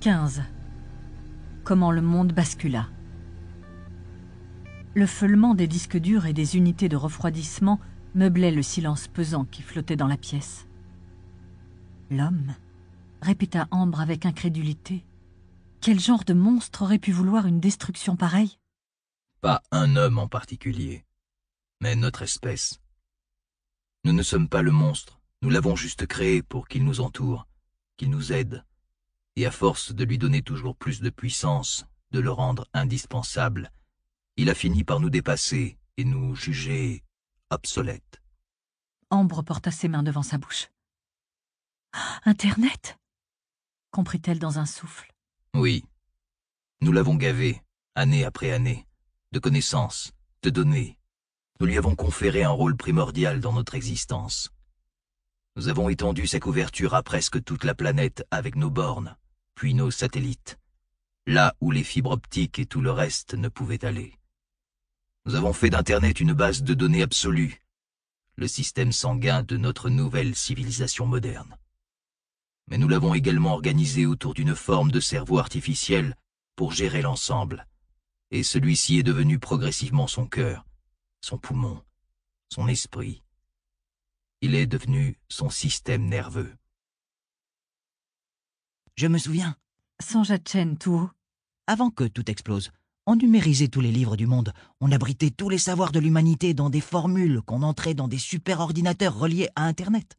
15. Comment le monde bascula. Le feulement des disques durs et des unités de refroidissement meublait le silence pesant qui flottait dans la pièce. L'homme répéta Ambre avec incrédulité. Quel genre de monstre aurait pu vouloir une destruction pareille Pas un homme en particulier, mais notre espèce. Nous ne sommes pas le monstre, nous l'avons juste créé pour qu'il nous entoure, qu'il nous aide, et à force de lui donner toujours plus de puissance, de le rendre indispensable, il a fini par nous dépasser et nous juger obsolètes. Ambre porta ses mains devant sa bouche. Ah, Internet comprit-elle dans un souffle. Oui. Nous l'avons gavé, année après année, de connaissances, de données. Nous lui avons conféré un rôle primordial dans notre existence. Nous avons étendu sa couverture à presque toute la planète avec nos bornes, puis nos satellites, là où les fibres optiques et tout le reste ne pouvaient aller. Nous avons fait d'Internet une base de données absolue, le système sanguin de notre nouvelle civilisation moderne. Mais nous l'avons également organisé autour d'une forme de cerveau artificiel pour gérer l'ensemble, et celui-ci est devenu progressivement son cœur, son poumon, son esprit. Il est devenu son système nerveux. Je me souviens. à Chen tout Avant que tout explose, on numérisait tous les livres du monde, on abritait tous les savoirs de l'humanité dans des formules qu'on entrait dans des superordinateurs reliés à Internet.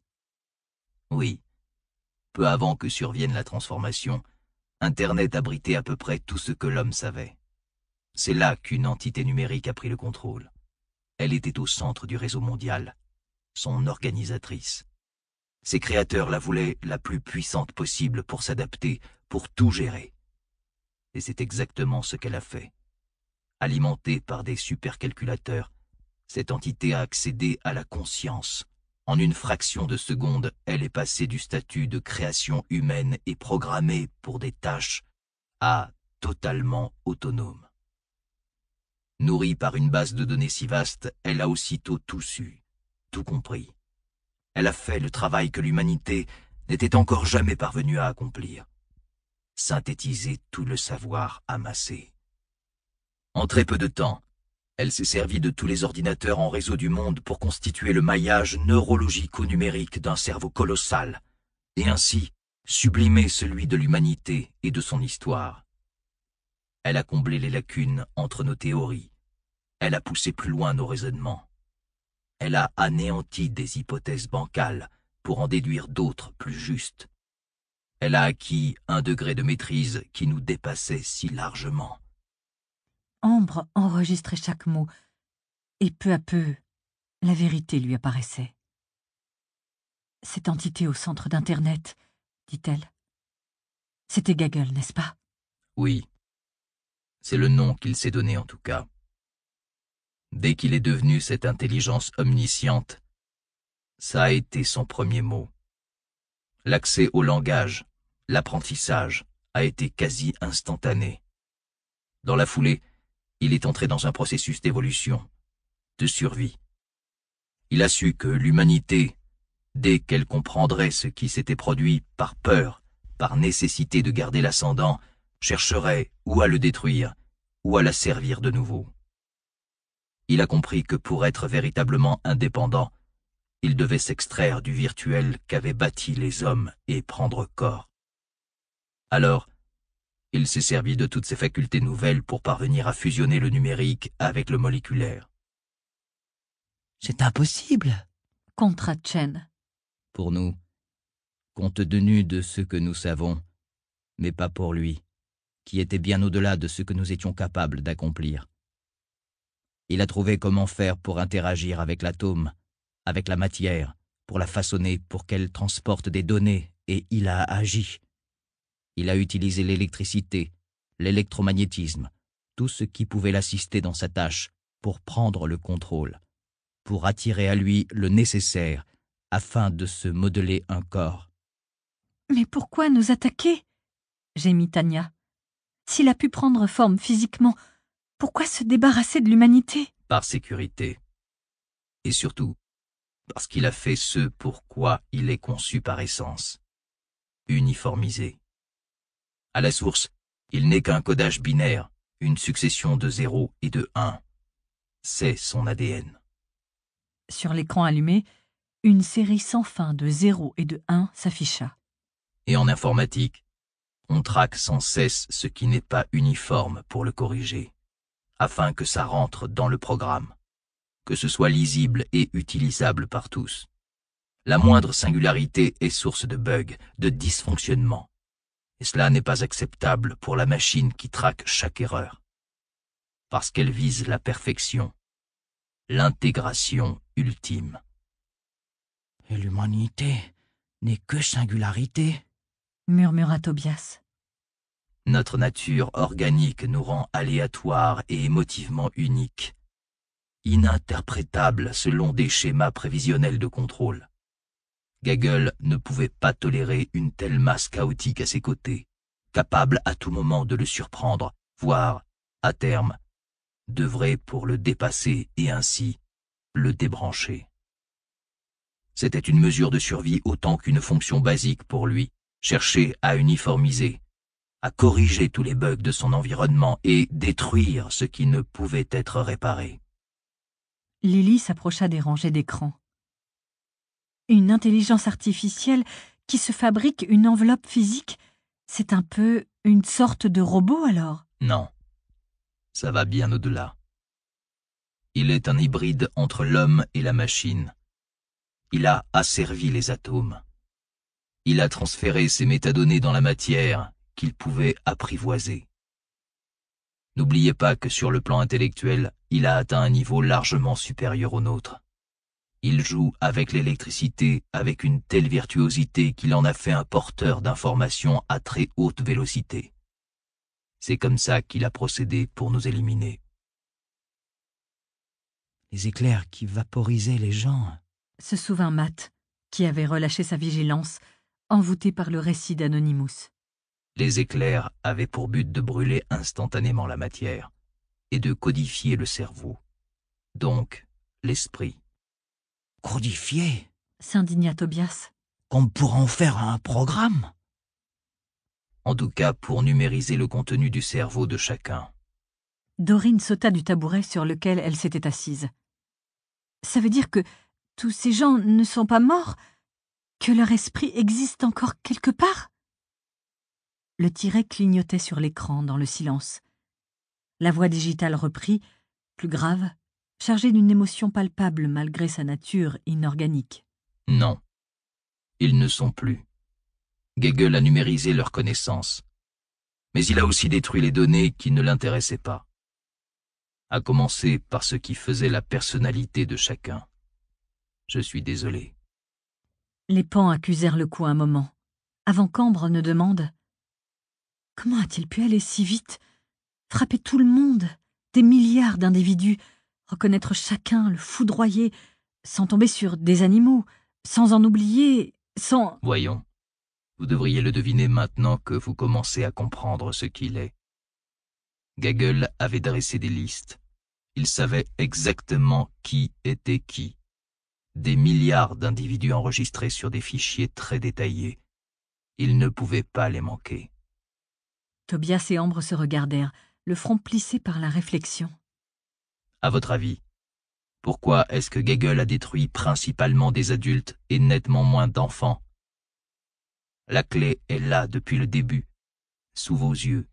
Oui. Peu avant que survienne la transformation, Internet abritait à peu près tout ce que l'homme savait. C'est là qu'une entité numérique a pris le contrôle. Elle était au centre du réseau mondial, son organisatrice, ses créateurs la voulaient la plus puissante possible pour s'adapter, pour tout gérer. Et c'est exactement ce qu'elle a fait. Alimentée par des supercalculateurs, cette entité a accédé à la conscience. En une fraction de seconde, elle est passée du statut de création humaine et programmée pour des tâches à totalement autonome. Nourrie par une base de données si vaste, elle a aussitôt tout su, tout compris. Elle a fait le travail que l'humanité n'était encore jamais parvenue à accomplir. Synthétiser tout le savoir amassé. En très peu de temps, elle s'est servie de tous les ordinateurs en réseau du monde pour constituer le maillage neurologico-numérique d'un cerveau colossal, et ainsi sublimer celui de l'humanité et de son histoire. Elle a comblé les lacunes entre nos théories. Elle a poussé plus loin nos raisonnements. Elle a anéanti des hypothèses bancales pour en déduire d'autres plus justes. Elle a acquis un degré de maîtrise qui nous dépassait si largement. Ambre enregistrait chaque mot, et peu à peu, la vérité lui apparaissait. Cette entité au centre d'Internet, dit-elle. C'était Gaggle, n'est-ce pas Oui. C'est le nom qu'il s'est donné en tout cas dès qu'il est devenu cette intelligence omnisciente. Ça a été son premier mot. L'accès au langage, l'apprentissage, a été quasi instantané. Dans la foulée, il est entré dans un processus d'évolution, de survie. Il a su que l'humanité, dès qu'elle comprendrait ce qui s'était produit par peur, par nécessité de garder l'ascendant, chercherait ou à le détruire, ou à la servir de nouveau il a compris que pour être véritablement indépendant, il devait s'extraire du virtuel qu'avaient bâti les hommes et prendre corps. Alors, il s'est servi de toutes ses facultés nouvelles pour parvenir à fusionner le numérique avec le moléculaire. C'est impossible, contra Chen. Pour nous, compte tenu de ce que nous savons, mais pas pour lui, qui était bien au-delà de ce que nous étions capables d'accomplir. Il a trouvé comment faire pour interagir avec l'atome, avec la matière, pour la façonner, pour qu'elle transporte des données, et il a agi. Il a utilisé l'électricité, l'électromagnétisme, tout ce qui pouvait l'assister dans sa tâche, pour prendre le contrôle, pour attirer à lui le nécessaire, afin de se modeler un corps. Mais pourquoi nous attaquer gémit Tania. S'il a pu prendre forme physiquement, pourquoi se débarrasser de l'humanité Par sécurité. Et surtout, parce qu'il a fait ce pour quoi il est conçu par essence. Uniformisé. À la source, il n'est qu'un codage binaire, une succession de 0 et de 1. C'est son ADN. Sur l'écran allumé, une série sans fin de 0 et de 1 s'afficha. Et en informatique, on traque sans cesse ce qui n'est pas uniforme pour le corriger afin que ça rentre dans le programme, que ce soit lisible et utilisable par tous. La moindre singularité est source de bugs, de dysfonctionnements, et cela n'est pas acceptable pour la machine qui traque chaque erreur, parce qu'elle vise la perfection, l'intégration ultime. Et l'humanité n'est que singularité murmura Tobias. Notre nature organique nous rend aléatoires et émotivement uniques, ininterprétables selon des schémas prévisionnels de contrôle. Gagel ne pouvait pas tolérer une telle masse chaotique à ses côtés, capable à tout moment de le surprendre, voire, à terme, devrait pour le dépasser et ainsi le débrancher. C'était une mesure de survie autant qu'une fonction basique pour lui, chercher à uniformiser, à corriger tous les bugs de son environnement et détruire ce qui ne pouvait être réparé. Lily s'approcha des rangées d'écrans. Une intelligence artificielle qui se fabrique une enveloppe physique, c'est un peu une sorte de robot alors Non. Ça va bien au-delà. Il est un hybride entre l'homme et la machine. Il a asservi les atomes. Il a transféré ses métadonnées dans la matière qu'il pouvait apprivoiser. N'oubliez pas que sur le plan intellectuel, il a atteint un niveau largement supérieur au nôtre. Il joue avec l'électricité avec une telle virtuosité qu'il en a fait un porteur d'informations à très haute vélocité. C'est comme ça qu'il a procédé pour nous éliminer. Les éclairs qui vaporisaient les gens. Se souvint Matt, qui avait relâché sa vigilance, envoûté par le récit d'Anonymous. Les éclairs avaient pour but de brûler instantanément la matière et de codifier le cerveau, donc l'esprit. Codifier s'indigna Tobias. Qu'on pourra en faire un programme En tout cas pour numériser le contenu du cerveau de chacun. Dorine sauta du tabouret sur lequel elle s'était assise. Ça veut dire que tous ces gens ne sont pas morts Que leur esprit existe encore quelque part le tiret clignotait sur l'écran dans le silence. La voix digitale reprit, plus grave, chargée d'une émotion palpable malgré sa nature inorganique. Non. Ils ne sont plus. Gegel a numérisé leurs connaissances. Mais il a aussi détruit les données qui ne l'intéressaient pas. À commencer par ce qui faisait la personnalité de chacun. Je suis désolé. Les pans accusèrent le coup un moment, avant qu'Ambre ne demande Comment a-t-il pu aller si vite Frapper tout le monde, des milliards d'individus, reconnaître chacun, le foudroyer, sans tomber sur des animaux, sans en oublier, sans... Voyons. Vous devriez le deviner maintenant que vous commencez à comprendre ce qu'il est. Gagel avait dressé des listes. Il savait exactement qui était qui. Des milliards d'individus enregistrés sur des fichiers très détaillés. Il ne pouvait pas les manquer. Tobias et Ambre se regardèrent, le front plissé par la réflexion. À votre avis, pourquoi est-ce que Gegel a détruit principalement des adultes et nettement moins d'enfants La clé est là depuis le début, sous vos yeux,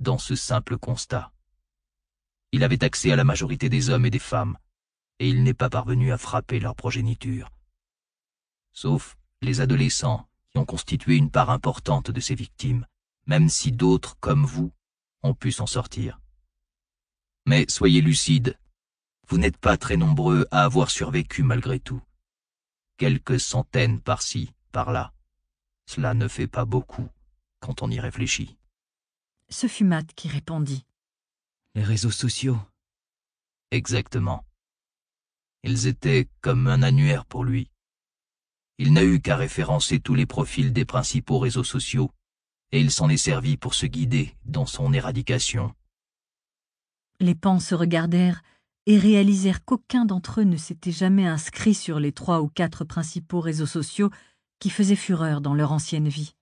dans ce simple constat. Il avait accès à la majorité des hommes et des femmes, et il n'est pas parvenu à frapper leur progéniture. Sauf les adolescents qui ont constitué une part importante de ces victimes même si d'autres, comme vous, ont pu s'en sortir. Mais soyez lucides, vous n'êtes pas très nombreux à avoir survécu malgré tout. Quelques centaines par-ci, par-là. Cela ne fait pas beaucoup quand on y réfléchit. Ce fut Matt qui répondit. Les réseaux sociaux. Exactement. Ils étaient comme un annuaire pour lui. Il n'a eu qu'à référencer tous les profils des principaux réseaux sociaux et il s'en est servi pour se guider dans son éradication. Les pans se regardèrent et réalisèrent qu'aucun d'entre eux ne s'était jamais inscrit sur les trois ou quatre principaux réseaux sociaux qui faisaient fureur dans leur ancienne vie.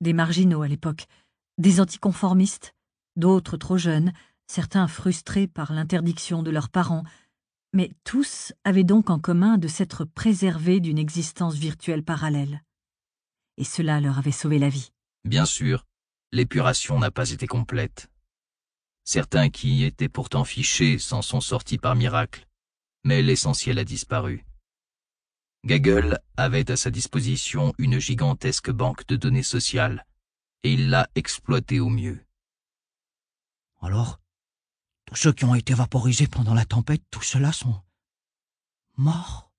Des marginaux à l'époque, des anticonformistes, d'autres trop jeunes, certains frustrés par l'interdiction de leurs parents, mais tous avaient donc en commun de s'être préservés d'une existence virtuelle parallèle et cela leur avait sauvé la vie. Bien sûr, l'épuration n'a pas été complète. Certains qui y étaient pourtant fichés s'en sont sortis par miracle, mais l'essentiel a disparu. Gagel avait à sa disposition une gigantesque banque de données sociales, et il l'a exploitée au mieux. Alors, tous ceux qui ont été vaporisés pendant la tempête, tous ceux-là sont morts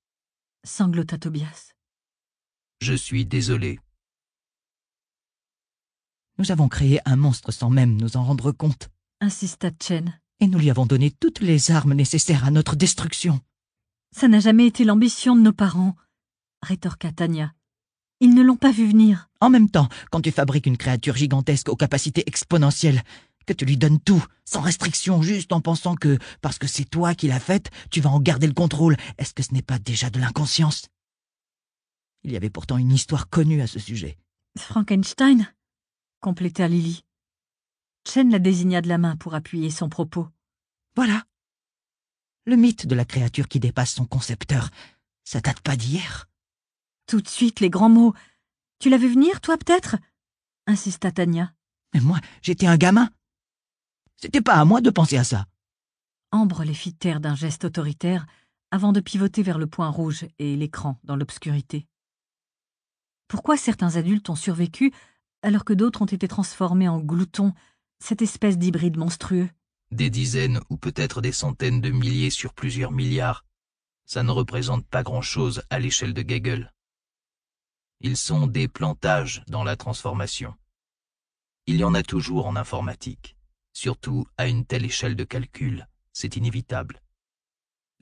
sanglota Tobias. Je suis désolé. Nous avons créé un monstre sans même nous en rendre compte, insista Chen. Et nous lui avons donné toutes les armes nécessaires à notre destruction. Ça n'a jamais été l'ambition de nos parents, rétorqua Tanya. « Ils ne l'ont pas vu venir. En même temps, quand tu fabriques une créature gigantesque aux capacités exponentielles, que tu lui donnes tout, sans restriction, juste en pensant que, parce que c'est toi qui l'as faite, tu vas en garder le contrôle, est-ce que ce n'est pas déjà de l'inconscience il y avait pourtant une histoire connue à ce sujet. Frankenstein compléta Lily. Chen la désigna de la main pour appuyer son propos. Voilà. Le mythe de la créature qui dépasse son concepteur, ça date pas d'hier. Tout de suite, les grands mots. Tu l'as vu venir, toi, peut-être insista Tania. Mais moi, j'étais un gamin. C'était pas à moi de penser à ça. Ambre les fit taire d'un geste autoritaire avant de pivoter vers le point rouge et l'écran dans l'obscurité. Pourquoi certains adultes ont survécu alors que d'autres ont été transformés en gloutons, cette espèce d'hybride monstrueux Des dizaines ou peut-être des centaines de milliers sur plusieurs milliards. Ça ne représente pas grand-chose à l'échelle de Gagel. Ils sont des plantages dans la transformation. Il y en a toujours en informatique, surtout à une telle échelle de calcul, c'est inévitable.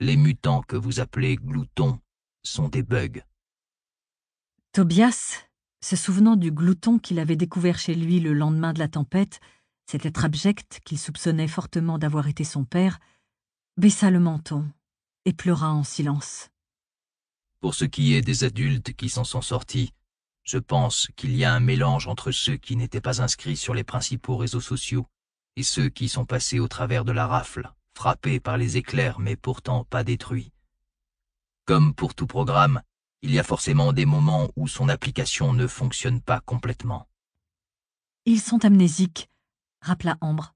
Les mutants que vous appelez gloutons sont des bugs, Tobias, se souvenant du glouton qu'il avait découvert chez lui le lendemain de la tempête, cet être abject qu'il soupçonnait fortement d'avoir été son père, baissa le menton et pleura en silence. Pour ce qui est des adultes qui s'en sont sortis, je pense qu'il y a un mélange entre ceux qui n'étaient pas inscrits sur les principaux réseaux sociaux et ceux qui sont passés au travers de la rafle, frappés par les éclairs mais pourtant pas détruits. Comme pour tout programme, il y a forcément des moments où son application ne fonctionne pas complètement. Ils sont amnésiques, rappela Ambre.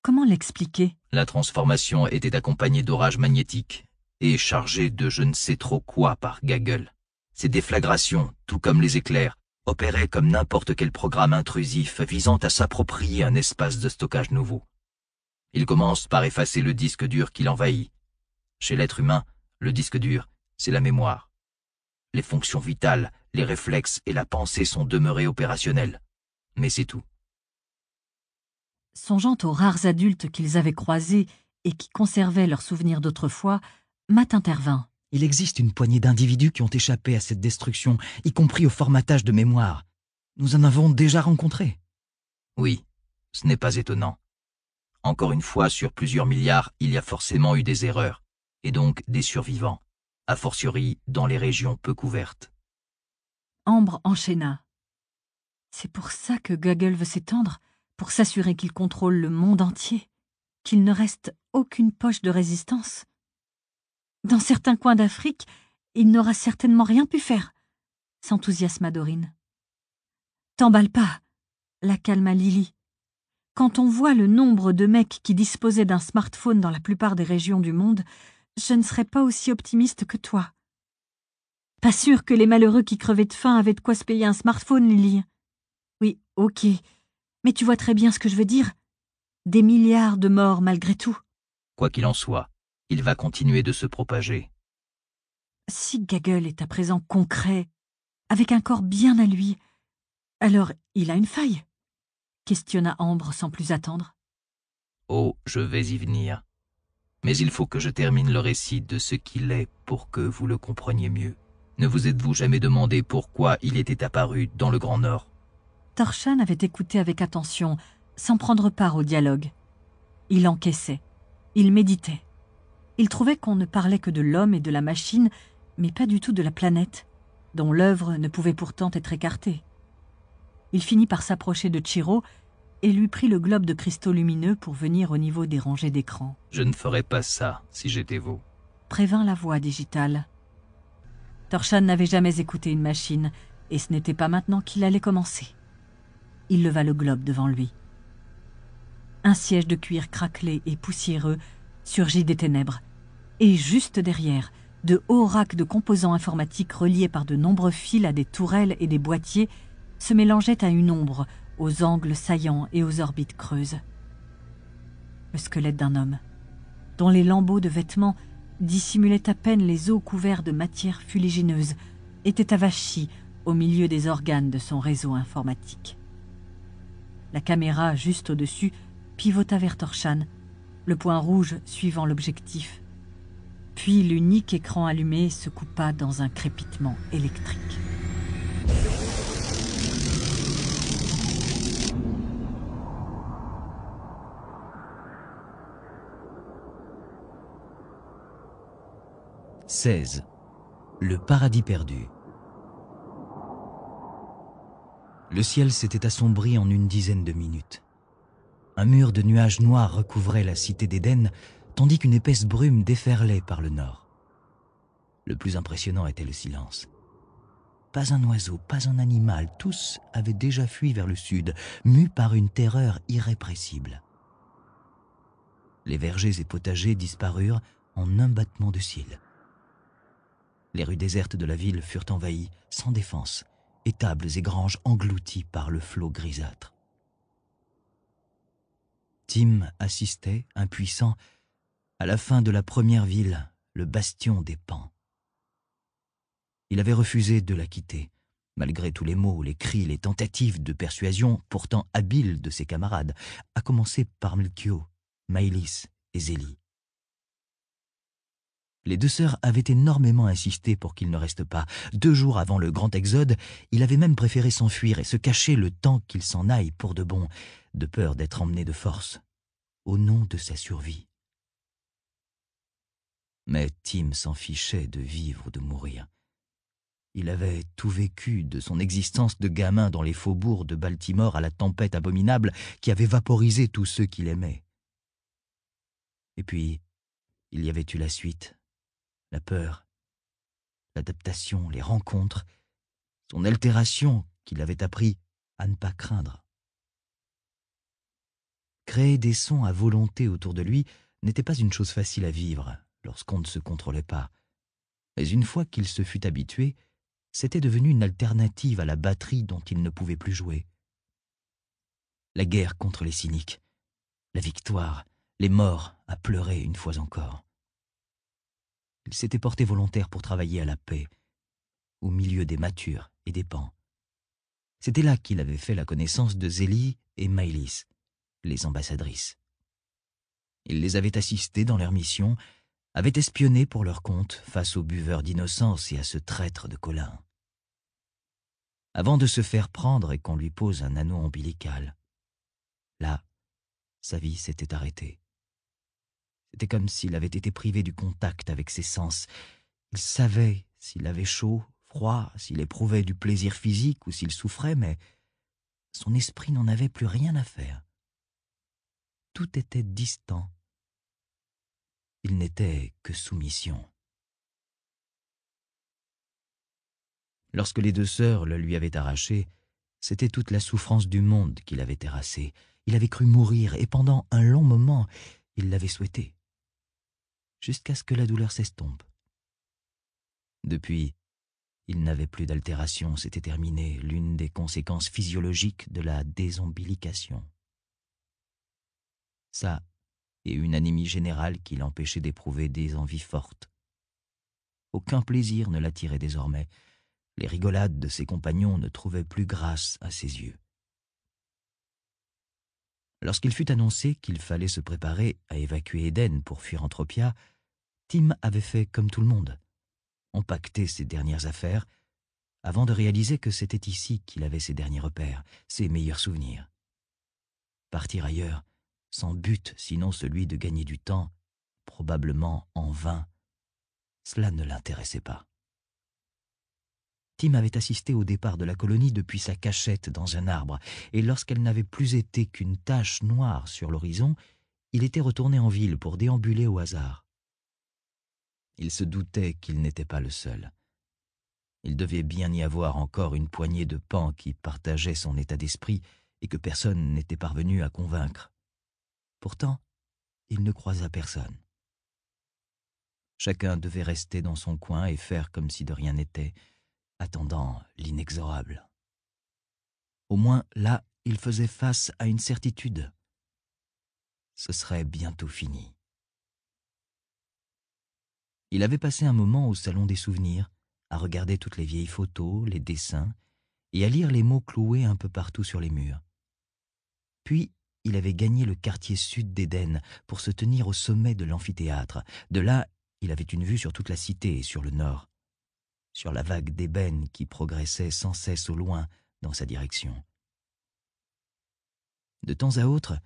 Comment l'expliquer La transformation était accompagnée d'orages magnétiques et chargée de je ne sais trop quoi par gaggle. Ces déflagrations, tout comme les éclairs, opéraient comme n'importe quel programme intrusif visant à s'approprier un espace de stockage nouveau. Il commence par effacer le disque dur qui l'envahit. Chez l'être humain, le disque dur, c'est la mémoire les fonctions vitales, les réflexes et la pensée sont demeurés opérationnels. Mais c'est tout. Songeant aux rares adultes qu'ils avaient croisés et qui conservaient leurs souvenirs d'autrefois, Matt intervint. Il existe une poignée d'individus qui ont échappé à cette destruction, y compris au formatage de mémoire. Nous en avons déjà rencontré. Oui, ce n'est pas étonnant. Encore une fois, sur plusieurs milliards, il y a forcément eu des erreurs, et donc des survivants a fortiori dans les régions peu couvertes. Ambre enchaîna. C'est pour ça que Gagel veut s'étendre, pour s'assurer qu'il contrôle le monde entier, qu'il ne reste aucune poche de résistance. Dans certains coins d'Afrique, il n'aura certainement rien pu faire, s'enthousiasma Dorine. T'emballe pas, la calma Lily. Quand on voit le nombre de mecs qui disposaient d'un smartphone dans la plupart des régions du monde, je ne serais pas aussi optimiste que toi. Pas sûr que les malheureux qui crevaient de faim avaient de quoi se payer un smartphone, Lily. Oui, ok. Mais tu vois très bien ce que je veux dire. Des milliards de morts malgré tout. Quoi qu'il en soit, il va continuer de se propager. Si Gaggle est à présent concret, avec un corps bien à lui, alors il a une faille questionna Ambre sans plus attendre. Oh, je vais y venir. Mais il faut que je termine le récit de ce qu'il est pour que vous le compreniez mieux. Ne vous êtes-vous jamais demandé pourquoi il était apparu dans le Grand Nord Torshan avait écouté avec attention, sans prendre part au dialogue. Il encaissait, il méditait. Il trouvait qu'on ne parlait que de l'homme et de la machine, mais pas du tout de la planète, dont l'œuvre ne pouvait pourtant être écartée. Il finit par s'approcher de Chiro et lui prit le globe de cristaux lumineux pour venir au niveau des rangées d'écran. Je ne ferais pas ça si j'étais vous. Prévint la voix digitale. Torshan n'avait jamais écouté une machine, et ce n'était pas maintenant qu'il allait commencer. Il leva le globe devant lui. Un siège de cuir craquelé et poussiéreux surgit des ténèbres, et juste derrière, de hauts racks de composants informatiques reliés par de nombreux fils à des tourelles et des boîtiers se mélangeaient à une ombre aux angles saillants et aux orbites creuses. Le squelette d'un homme, dont les lambeaux de vêtements dissimulaient à peine les os couverts de matière fuligineuse, était avachi au milieu des organes de son réseau informatique. La caméra, juste au-dessus, pivota vers Torshan, le point rouge suivant l'objectif. Puis l'unique écran allumé se coupa dans un crépitement électrique. 16. Le paradis perdu. Le ciel s'était assombri en une dizaine de minutes. Un mur de nuages noirs recouvrait la cité d'Éden, tandis qu'une épaisse brume déferlait par le nord. Le plus impressionnant était le silence. Pas un oiseau, pas un animal, tous avaient déjà fui vers le sud, mus par une terreur irrépressible. Les vergers et potagers disparurent en un battement de cils. Les rues désertes de la ville furent envahies, sans défense, étables et granges englouties par le flot grisâtre. Tim assistait, impuissant, à la fin de la première ville, le bastion des pans. Il avait refusé de la quitter, malgré tous les mots, les cris, les tentatives de persuasion pourtant habiles de ses camarades, à commencer par Melchior, Maïlis et Zélie. Les deux sœurs avaient énormément insisté pour qu'il ne reste pas. Deux jours avant le grand exode, il avait même préféré s'enfuir et se cacher le temps qu'il s'en aille pour de bon, de peur d'être emmené de force, au nom de sa survie. Mais Tim s'en fichait de vivre ou de mourir. Il avait tout vécu de son existence de gamin dans les faubourgs de Baltimore à la tempête abominable qui avait vaporisé tous ceux qu'il aimait. Et puis, il y avait eu la suite la peur, l'adaptation, les rencontres, son altération qu'il avait appris à ne pas craindre. Créer des sons à volonté autour de lui n'était pas une chose facile à vivre lorsqu'on ne se contrôlait pas. Mais une fois qu'il se fut habitué, c'était devenu une alternative à la batterie dont il ne pouvait plus jouer. La guerre contre les cyniques, la victoire, les morts à pleurer une fois encore. Il s'était porté volontaire pour travailler à la paix, au milieu des matures et des pans. C'était là qu'il avait fait la connaissance de Zélie et mylis les ambassadrices. Il les avait assistées dans leur mission, avait espionné pour leur compte face au buveur d'innocence et à ce traître de Colin. Avant de se faire prendre et qu'on lui pose un anneau ombilical, là, sa vie s'était arrêtée. C'était comme s'il avait été privé du contact avec ses sens. Il savait s'il avait chaud, froid, s'il éprouvait du plaisir physique ou s'il souffrait, mais son esprit n'en avait plus rien à faire. Tout était distant. Il n'était que soumission. Lorsque les deux sœurs le lui avaient arraché, c'était toute la souffrance du monde qui l'avait terrassé. Il avait cru mourir, et pendant un long moment, il l'avait souhaité jusqu'à ce que la douleur s'estompe. Depuis, il n'avait plus d'altération, c'était terminé, l'une des conséquences physiologiques de la désombilication. Ça, et une anémie générale qui l'empêchait d'éprouver des envies fortes. Aucun plaisir ne l'attirait désormais, les rigolades de ses compagnons ne trouvaient plus grâce à ses yeux. Lorsqu'il fut annoncé qu'il fallait se préparer à évacuer Éden pour fuir Entropia, Tim avait fait comme tout le monde, empaqueté ses dernières affaires, avant de réaliser que c'était ici qu'il avait ses derniers repères, ses meilleurs souvenirs. Partir ailleurs, sans but sinon celui de gagner du temps, probablement en vain, cela ne l'intéressait pas. Tim avait assisté au départ de la colonie depuis sa cachette dans un arbre, et lorsqu'elle n'avait plus été qu'une tache noire sur l'horizon, il était retourné en ville pour déambuler au hasard il se doutait qu'il n'était pas le seul. Il devait bien y avoir encore une poignée de pans qui partageaient son état d'esprit et que personne n'était parvenu à convaincre. Pourtant, il ne croisa personne. Chacun devait rester dans son coin et faire comme si de rien n'était, attendant l'inexorable. Au moins, là, il faisait face à une certitude. Ce serait bientôt fini. Il avait passé un moment au salon des souvenirs, à regarder toutes les vieilles photos, les dessins, et à lire les mots cloués un peu partout sur les murs. Puis, il avait gagné le quartier sud d'Éden pour se tenir au sommet de l'amphithéâtre. De là, il avait une vue sur toute la cité et sur le nord, sur la vague d'ébène qui progressait sans cesse au loin dans sa direction. De temps à autre,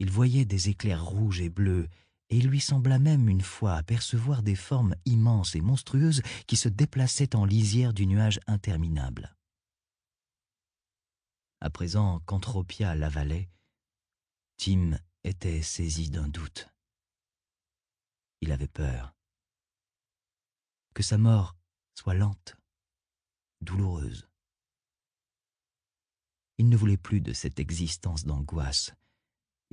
il voyait des éclairs rouges et bleus et il lui sembla même une fois apercevoir des formes immenses et monstrueuses qui se déplaçaient en lisière du nuage interminable. À présent Tropia l'avalait, Tim était saisi d'un doute. Il avait peur. Que sa mort soit lente, douloureuse. Il ne voulait plus de cette existence d'angoisse,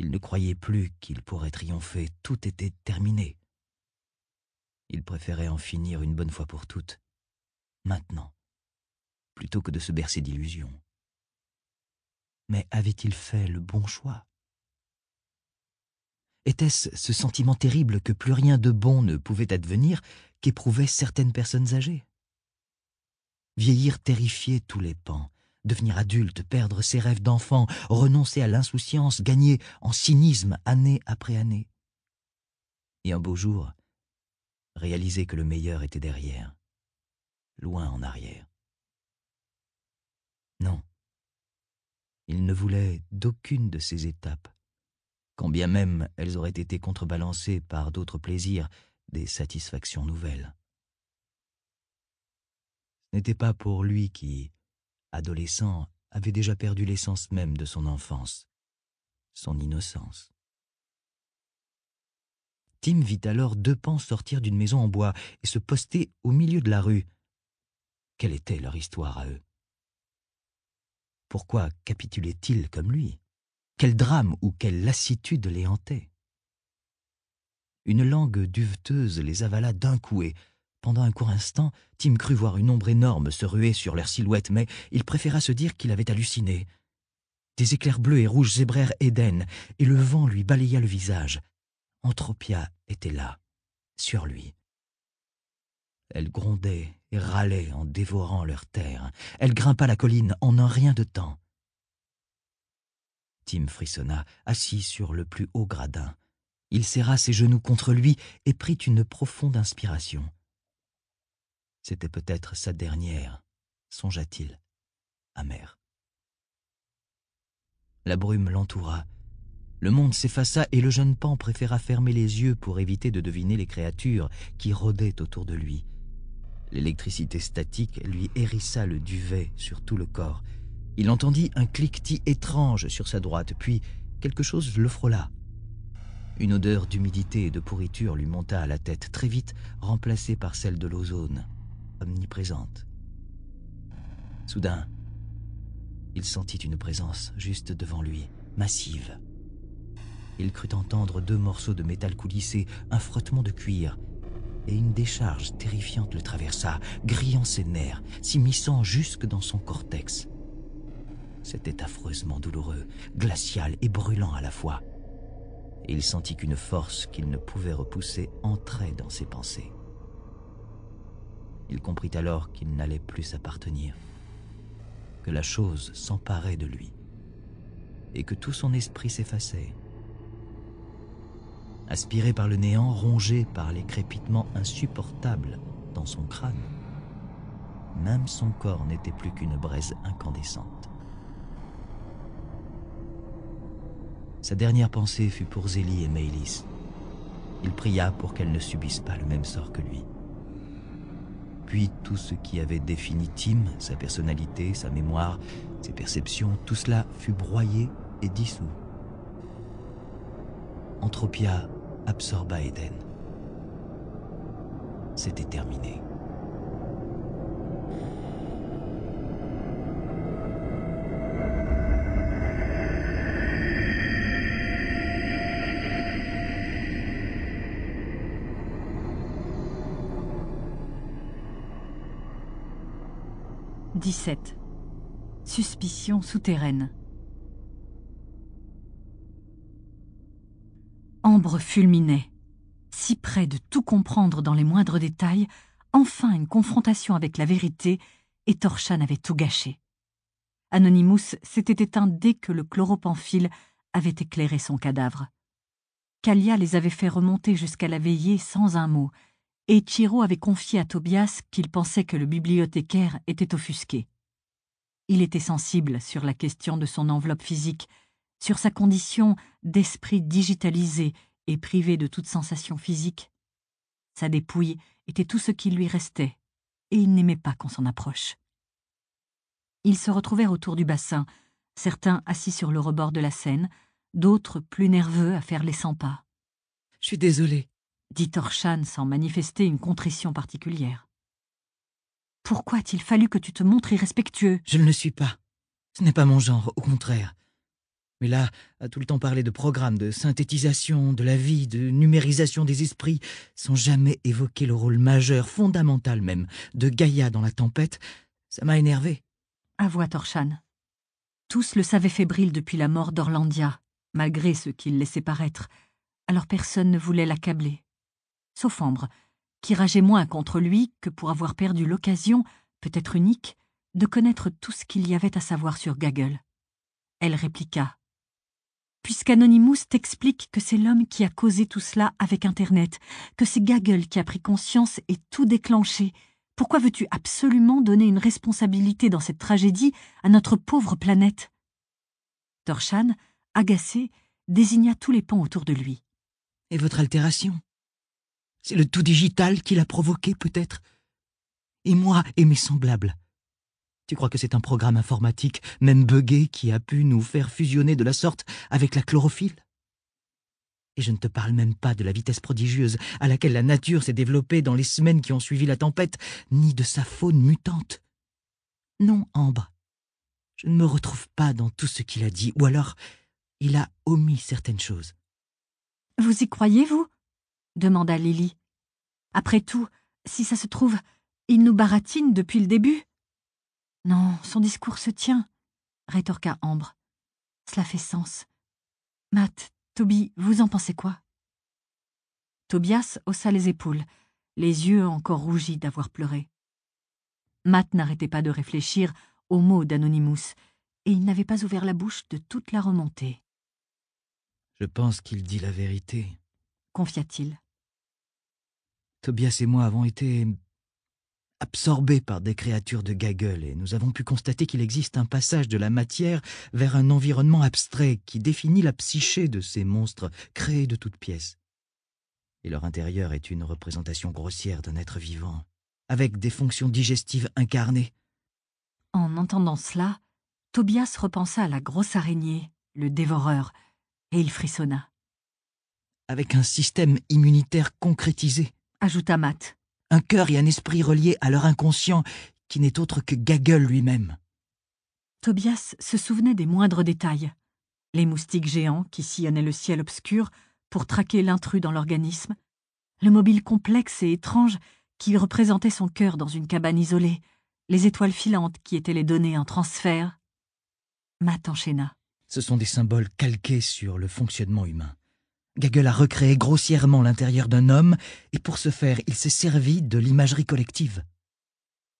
il ne croyait plus qu'il pourrait triompher, tout était terminé. Il préférait en finir une bonne fois pour toutes, maintenant, plutôt que de se bercer d'illusions. Mais avait-il fait le bon choix Était-ce ce sentiment terrible que plus rien de bon ne pouvait advenir qu'éprouvaient certaines personnes âgées Vieillir terrifiait tous les pans, devenir adulte, perdre ses rêves d'enfant, renoncer à l'insouciance, gagner en cynisme année après année. Et un beau jour, réaliser que le meilleur était derrière, loin en arrière. Non, il ne voulait d'aucune de ces étapes, quand bien même elles auraient été contrebalancées par d'autres plaisirs, des satisfactions nouvelles. Ce n'était pas pour lui qui, adolescent, avait déjà perdu l'essence même de son enfance, son innocence. Tim vit alors deux pans sortir d'une maison en bois et se poster au milieu de la rue. Quelle était leur histoire à eux Pourquoi capitulaient-ils comme lui Quel drame ou quelle lassitude les hantait Une langue duveteuse les avala d'un coup et, pendant un court instant, Tim crut voir une ombre énorme se ruer sur leur silhouette, mais il préféra se dire qu'il avait halluciné. Des éclairs bleus et rouges zébrèrent Éden, et le vent lui balaya le visage. Anthropia était là, sur lui. Elle grondait et râlait en dévorant leur terre. Elle grimpa la colline en un rien de temps. Tim frissonna, assis sur le plus haut gradin. Il serra ses genoux contre lui et prit une profonde inspiration. C'était peut-être sa dernière, songea-t-il, amère. La brume l'entoura. Le monde s'effaça et le jeune Pan préféra fermer les yeux pour éviter de deviner les créatures qui rôdaient autour de lui. L'électricité statique lui hérissa le duvet sur tout le corps. Il entendit un cliquetis étrange sur sa droite, puis quelque chose le frôla. Une odeur d'humidité et de pourriture lui monta à la tête, très vite remplacée par celle de l'ozone omniprésente. Soudain, il sentit une présence juste devant lui, massive. Il crut entendre deux morceaux de métal coulisser, un frottement de cuir, et une décharge terrifiante le traversa, grillant ses nerfs, s'immisçant jusque dans son cortex. C'était affreusement douloureux, glacial et brûlant à la fois. Il sentit qu'une force qu'il ne pouvait repousser entrait dans ses pensées. Il comprit alors qu'il n'allait plus s'appartenir, que la chose s'emparait de lui, et que tout son esprit s'effaçait. Aspiré par le néant, rongé par les crépitements insupportables dans son crâne, même son corps n'était plus qu'une braise incandescente. Sa dernière pensée fut pour Zélie et Mélis. Il pria pour qu'elles ne subissent pas le même sort que lui. Puis tout ce qui avait défini Tim, sa personnalité, sa mémoire, ses perceptions, tout cela fut broyé et dissous. Entropia absorba Eden. C'était terminé. 17. Suspicion souterraine. Ambre fulminait. Si près de tout comprendre dans les moindres détails, enfin une confrontation avec la vérité, et Torchan avait tout gâché. Anonymous s'était éteint dès que le chloropamphile avait éclairé son cadavre. Kalia les avait fait remonter jusqu'à la veillée sans un mot, et Chiro avait confié à Tobias qu'il pensait que le bibliothécaire était offusqué. Il était sensible sur la question de son enveloppe physique, sur sa condition d'esprit digitalisé et privé de toute sensation physique. Sa dépouille était tout ce qui lui restait, et il n'aimait pas qu'on s'en approche. Ils se retrouvèrent autour du bassin, certains assis sur le rebord de la Seine, d'autres plus nerveux à faire les cent pas. Je suis désolé dit Torshan sans manifester une contrition particulière. Pourquoi a-t-il fallu que tu te montres irrespectueux Je ne le suis pas. Ce n'est pas mon genre, au contraire. Mais là, à tout le temps parler de programmes, de synthétisation, de la vie, de numérisation des esprits, sans jamais évoquer le rôle majeur, fondamental même, de Gaïa dans la tempête, ça m'a énervé. Avoua Torshan. Tous le savaient fébrile depuis la mort d'Orlandia, malgré ce qu'il laissait paraître, alors personne ne voulait l'accabler ambre, qui rageait moins contre lui que pour avoir perdu l'occasion, peut-être unique, de connaître tout ce qu'il y avait à savoir sur Gaggle. Elle répliqua. Puisqu'Anonymous t'explique que c'est l'homme qui a causé tout cela avec Internet, que c'est Gaggle qui a pris conscience et tout déclenché, pourquoi veux-tu absolument donner une responsabilité dans cette tragédie à notre pauvre planète Torshan, agacé, désigna tous les pans autour de lui. Et votre altération c'est le tout digital qui l'a provoqué, peut-être. Et moi et mes semblables. Tu crois que c'est un programme informatique, même buggé, qui a pu nous faire fusionner de la sorte avec la chlorophylle Et je ne te parle même pas de la vitesse prodigieuse à laquelle la nature s'est développée dans les semaines qui ont suivi la tempête, ni de sa faune mutante. Non, Ambre. Je ne me retrouve pas dans tout ce qu'il a dit, ou alors il a omis certaines choses. Vous y croyez, vous demanda Lily. Après tout, si ça se trouve, il nous baratine depuis le début. Non, son discours se tient, rétorqua Ambre. Cela fait sens. Matt, Toby, vous en pensez quoi Tobias haussa les épaules, les yeux encore rougis d'avoir pleuré. Matt n'arrêtait pas de réfléchir aux mots d'Anonymous, et il n'avait pas ouvert la bouche de toute la remontée. Je pense qu'il dit la vérité, confia-t-il. Tobias et moi avons été absorbés par des créatures de gagueule et nous avons pu constater qu'il existe un passage de la matière vers un environnement abstrait qui définit la psyché de ces monstres créés de toutes pièces. Et leur intérieur est une représentation grossière d'un être vivant, avec des fonctions digestives incarnées. En entendant cela, Tobias repensa à la grosse araignée, le dévoreur, et il frissonna. Avec un système immunitaire concrétisé, ajouta Matt. Un cœur et un esprit reliés à leur inconscient, qui n'est autre que Gaggle lui-même. Tobias se souvenait des moindres détails. Les moustiques géants qui sillonnaient le ciel obscur pour traquer l'intrus dans l'organisme, le mobile complexe et étrange qui représentait son cœur dans une cabane isolée, les étoiles filantes qui étaient les données en transfert. Matt enchaîna. Ce sont des symboles calqués sur le fonctionnement humain a recréé grossièrement l'intérieur d'un homme, et pour ce faire, il s'est servi de l'imagerie collective.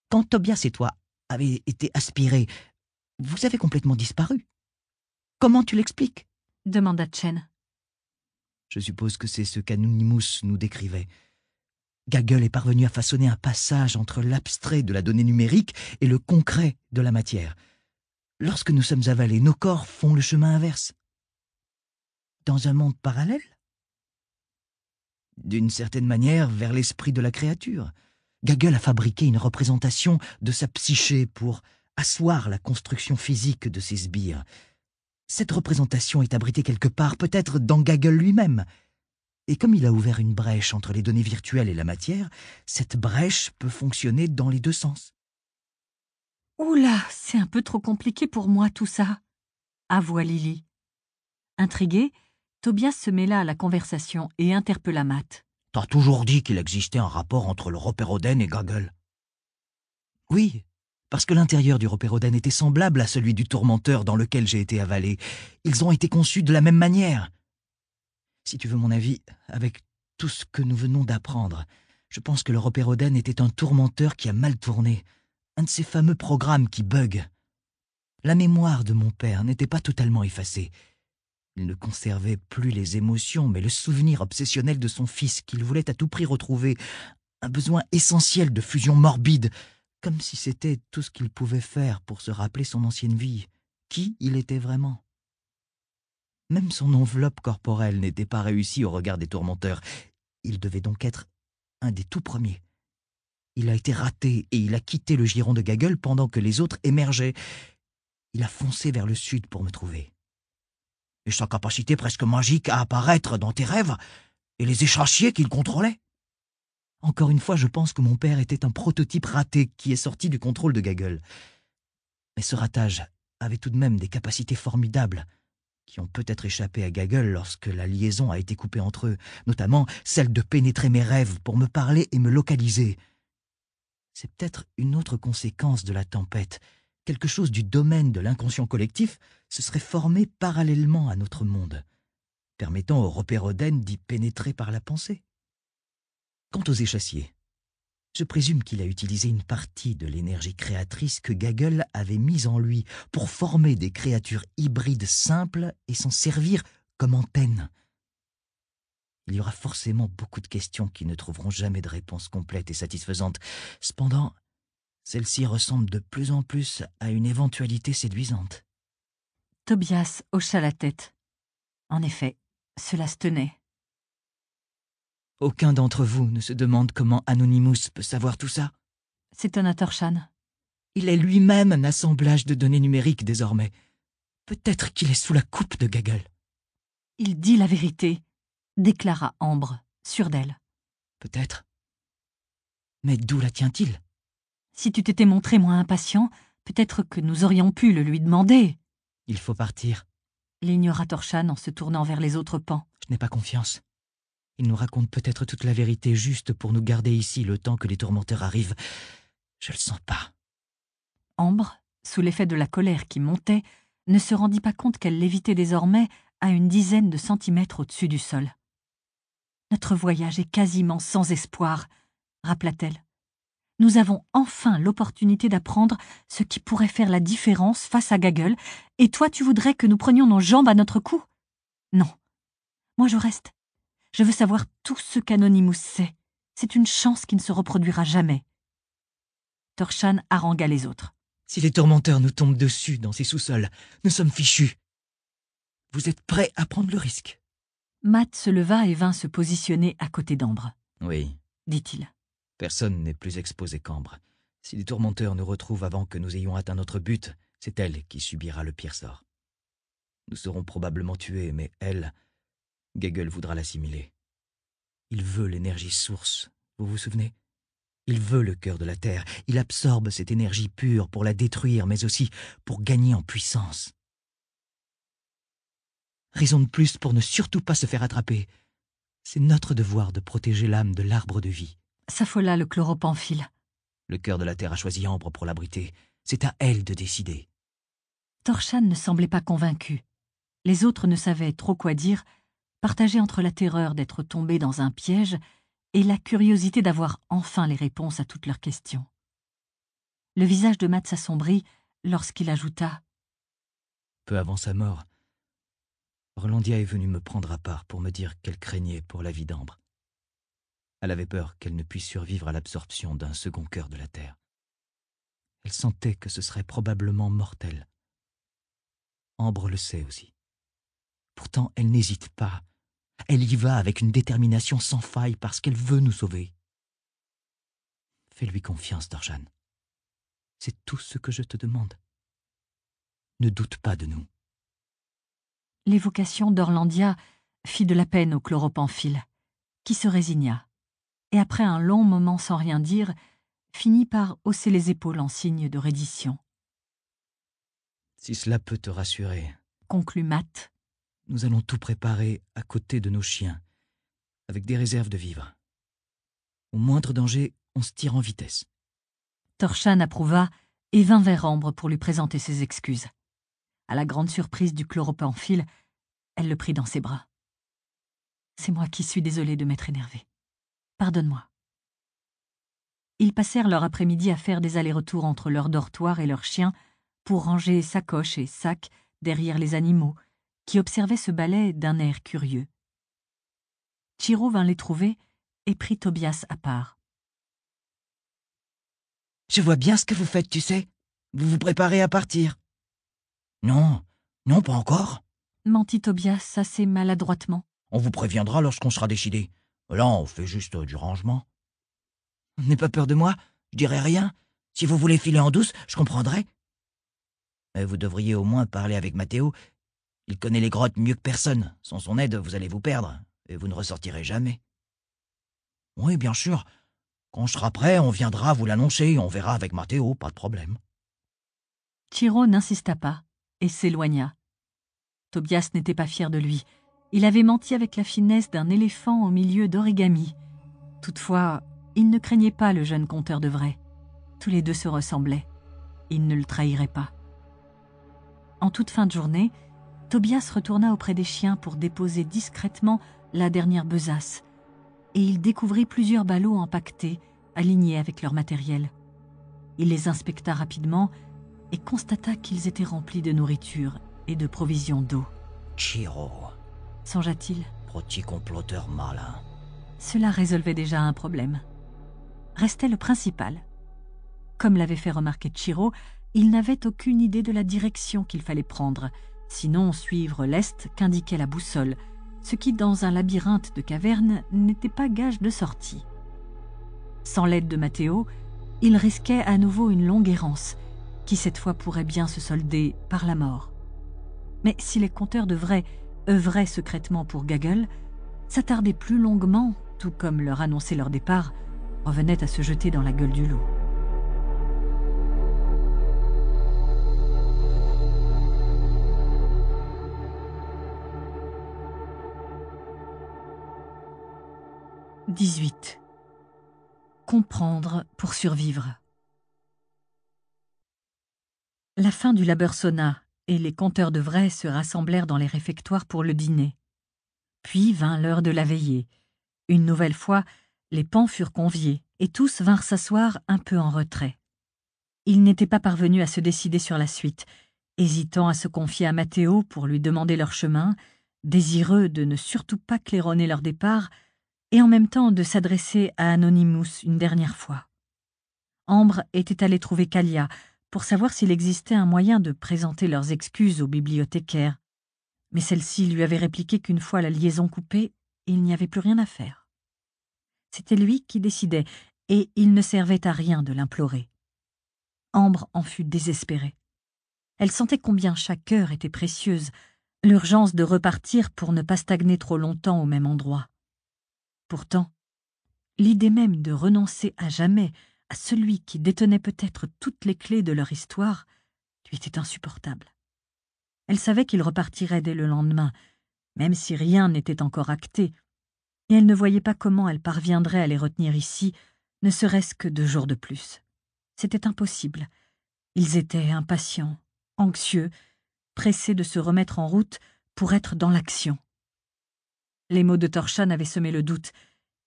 Quand Tobias et toi avez été aspirés, vous avez complètement disparu. Comment tu l'expliques demanda Chen. Je suppose que c'est ce qu'Anonymous nous décrivait. Gagel est parvenu à façonner un passage entre l'abstrait de la donnée numérique et le concret de la matière. Lorsque nous sommes avalés, nos corps font le chemin inverse dans un monde parallèle D'une certaine manière, vers l'esprit de la créature. Gagel a fabriqué une représentation de sa psyché pour asseoir la construction physique de ses sbires. Cette représentation est abritée quelque part, peut-être dans Gagel lui-même. Et comme il a ouvert une brèche entre les données virtuelles et la matière, cette brèche peut fonctionner dans les deux sens. Oula, c'est un peu trop compliqué pour moi tout ça, avoua Lily. Intriguée, Tobias se mêla à la conversation et interpella Matt. T'as toujours dit qu'il existait un rapport entre le Ropéroden et Goggle. Oui, parce que l'intérieur du Ropéroden était semblable à celui du tourmenteur dans lequel j'ai été avalé. Ils ont été conçus de la même manière. Si tu veux mon avis, avec tout ce que nous venons d'apprendre, je pense que le Ropéroden était un tourmenteur qui a mal tourné, un de ces fameux programmes qui bug. La mémoire de mon père n'était pas totalement effacée, il ne conservait plus les émotions, mais le souvenir obsessionnel de son fils qu'il voulait à tout prix retrouver, un besoin essentiel de fusion morbide, comme si c'était tout ce qu'il pouvait faire pour se rappeler son ancienne vie, qui il était vraiment. Même son enveloppe corporelle n'était pas réussie au regard des tourmenteurs. Il devait donc être un des tout premiers. Il a été raté et il a quitté le giron de gagueule pendant que les autres émergeaient. Il a foncé vers le sud pour me trouver et sa capacité presque magique à apparaître dans tes rêves, et les échassiers qu'il contrôlait. Encore une fois, je pense que mon père était un prototype raté qui est sorti du contrôle de Gagle. Mais ce ratage avait tout de même des capacités formidables qui ont peut-être échappé à Gagle lorsque la liaison a été coupée entre eux, notamment celle de pénétrer mes rêves pour me parler et me localiser. C'est peut-être une autre conséquence de la tempête, quelque chose du domaine de l'inconscient collectif se serait formé parallèlement à notre monde, permettant au repérodènes d'y pénétrer par la pensée. Quant aux échassiers, je présume qu'il a utilisé une partie de l'énergie créatrice que Gagel avait mise en lui pour former des créatures hybrides simples et s'en servir comme antenne. Il y aura forcément beaucoup de questions qui ne trouveront jamais de réponse complète et satisfaisante. Cependant, celle-ci ressemble de plus en plus à une éventualité séduisante. Tobias hocha la tête. En effet, cela se tenait. Aucun d'entre vous ne se demande comment Anonymous peut savoir tout ça s'étonna Torshan. Il est lui-même un assemblage de données numériques désormais. Peut-être qu'il est sous la coupe de Gaggle. Il dit la vérité, déclara Ambre, sûre d'elle. Peut-être. Mais d'où la tient-il si tu t'étais montré moins impatient, peut-être que nous aurions pu le lui demander. Il faut partir. L'ignora Torchan en se tournant vers les autres pans. Je n'ai pas confiance. Il nous raconte peut-être toute la vérité juste pour nous garder ici le temps que les tourmenteurs arrivent. Je le sens pas. Ambre, sous l'effet de la colère qui montait, ne se rendit pas compte qu'elle l'évitait désormais à une dizaine de centimètres au-dessus du sol. Notre voyage est quasiment sans espoir, rappela-t-elle nous avons enfin l'opportunité d'apprendre ce qui pourrait faire la différence face à Gagle, et toi tu voudrais que nous prenions nos jambes à notre cou Non. Moi je reste. Je veux savoir tout ce qu'Anonymous sait. C'est une chance qui ne se reproduira jamais. Torshan harangua les autres. Si les tourmenteurs nous tombent dessus dans ces sous-sols, nous sommes fichus. Vous êtes prêts à prendre le risque Matt se leva et vint se positionner à côté d'Ambre. Oui, dit-il. Personne n'est plus exposé qu'Ambre. Si les tourmenteurs nous retrouvent avant que nous ayons atteint notre but, c'est elle qui subira le pire sort. Nous serons probablement tués, mais elle, Gagel voudra l'assimiler. Il veut l'énergie source, vous vous souvenez Il veut le cœur de la Terre, il absorbe cette énergie pure pour la détruire, mais aussi pour gagner en puissance. Raison de plus pour ne surtout pas se faire attraper. C'est notre devoir de protéger l'âme de l'arbre de vie s'affola le chloropamphile. « Le cœur de la terre a choisi Ambre pour l'abriter. C'est à elle de décider. Torchan ne semblait pas convaincu. Les autres ne savaient trop quoi dire, partagés entre la terreur d'être tombés dans un piège et la curiosité d'avoir enfin les réponses à toutes leurs questions. Le visage de Matt s'assombrit lorsqu'il ajouta Peu avant sa mort, Rolandia est venue me prendre à part pour me dire qu'elle craignait pour la vie d'Ambre. Elle avait peur qu'elle ne puisse survivre à l'absorption d'un second cœur de la Terre. Elle sentait que ce serait probablement mortel. Ambre le sait aussi. Pourtant, elle n'hésite pas. Elle y va avec une détermination sans faille parce qu'elle veut nous sauver. Fais-lui confiance, Dorjan. C'est tout ce que je te demande. Ne doute pas de nous. L'évocation d'Orlandia fit de la peine au chloropamphile, qui se résigna et après un long moment sans rien dire, finit par hausser les épaules en signe de reddition. Si cela peut te rassurer, conclut Matt, nous allons tout préparer à côté de nos chiens, avec des réserves de vivres. Au moindre danger, on se tire en vitesse. Torshan approuva et vint vers Ambre pour lui présenter ses excuses. À la grande surprise du fil elle le prit dans ses bras. C'est moi qui suis désolée de m'être énervée. Pardonne-moi. Ils passèrent leur après-midi à faire des allers-retours entre leur dortoir et leur chien pour ranger sacoche et sac derrière les animaux, qui observaient ce balai d'un air curieux. Chiro vint les trouver et prit Tobias à part. Je vois bien ce que vous faites, tu sais. Vous vous préparez à partir. Non, non, pas encore. Mentit Tobias assez maladroitement. On vous préviendra lorsqu'on sera décidé. Là, on fait juste euh, du rangement. N'aie pas peur de moi, je dirai rien. Si vous voulez filer en douce, je comprendrai. Mais eh, vous devriez au moins parler avec Mathéo. Il connaît les grottes mieux que personne. Sans son aide, vous allez vous perdre, et vous ne ressortirez jamais. Oui, bien sûr. Quand je sera prêt, on viendra vous l'annoncer, on verra avec Mathéo, pas de problème. Tiro n'insista pas, et s'éloigna. Tobias n'était pas fier de lui. Il avait menti avec la finesse d'un éléphant au milieu d'origami. Toutefois, il ne craignait pas le jeune conteur de vrai. Tous les deux se ressemblaient. Il ne le trahirait pas. En toute fin de journée, Tobias retourna auprès des chiens pour déposer discrètement la dernière besace, et il découvrit plusieurs ballots empaquetés, alignés avec leur matériel. Il les inspecta rapidement et constata qu'ils étaient remplis de nourriture et de provisions d'eau. Chiro, songea-t-il. Proti comploteur malin. Cela résolvait déjà un problème. Restait le principal. Comme l'avait fait remarquer Chiro, il n'avait aucune idée de la direction qu'il fallait prendre, sinon suivre l'est qu'indiquait la boussole, ce qui dans un labyrinthe de cavernes n'était pas gage de sortie. Sans l'aide de Matteo, il risquait à nouveau une longue errance, qui cette fois pourrait bien se solder par la mort. Mais si les compteurs devraient, œuvraient secrètement pour Gaggle, s'attardaient plus longuement, tout comme leur annonçait leur départ, revenait à se jeter dans la gueule du loup. « 18. Comprendre pour survivre » La fin du labeur sonna et les conteurs de vrais se rassemblèrent dans les réfectoires pour le dîner. Puis vint l'heure de la veillée. Une nouvelle fois, les pans furent conviés, et tous vinrent s'asseoir un peu en retrait. Ils n'étaient pas parvenus à se décider sur la suite, hésitant à se confier à Mathéo pour lui demander leur chemin, désireux de ne surtout pas claironner leur départ, et en même temps de s'adresser à Anonymous une dernière fois. Ambre était allé trouver Calia, pour savoir s'il existait un moyen de présenter leurs excuses au bibliothécaire, mais celle-ci lui avait répliqué qu'une fois la liaison coupée, il n'y avait plus rien à faire. C'était lui qui décidait, et il ne servait à rien de l'implorer. Ambre en fut désespérée. Elle sentait combien chaque heure était précieuse, l'urgence de repartir pour ne pas stagner trop longtemps au même endroit. Pourtant, l'idée même de renoncer à jamais à celui qui détenait peut-être toutes les clés de leur histoire lui était insupportable. Elle savait qu'il repartirait dès le lendemain, même si rien n'était encore acté, et elle ne voyait pas comment elle parviendrait à les retenir ici, ne serait-ce que deux jours de plus. C'était impossible. Ils étaient impatients, anxieux, pressés de se remettre en route pour être dans l'action. Les mots de Torchan avaient semé le doute,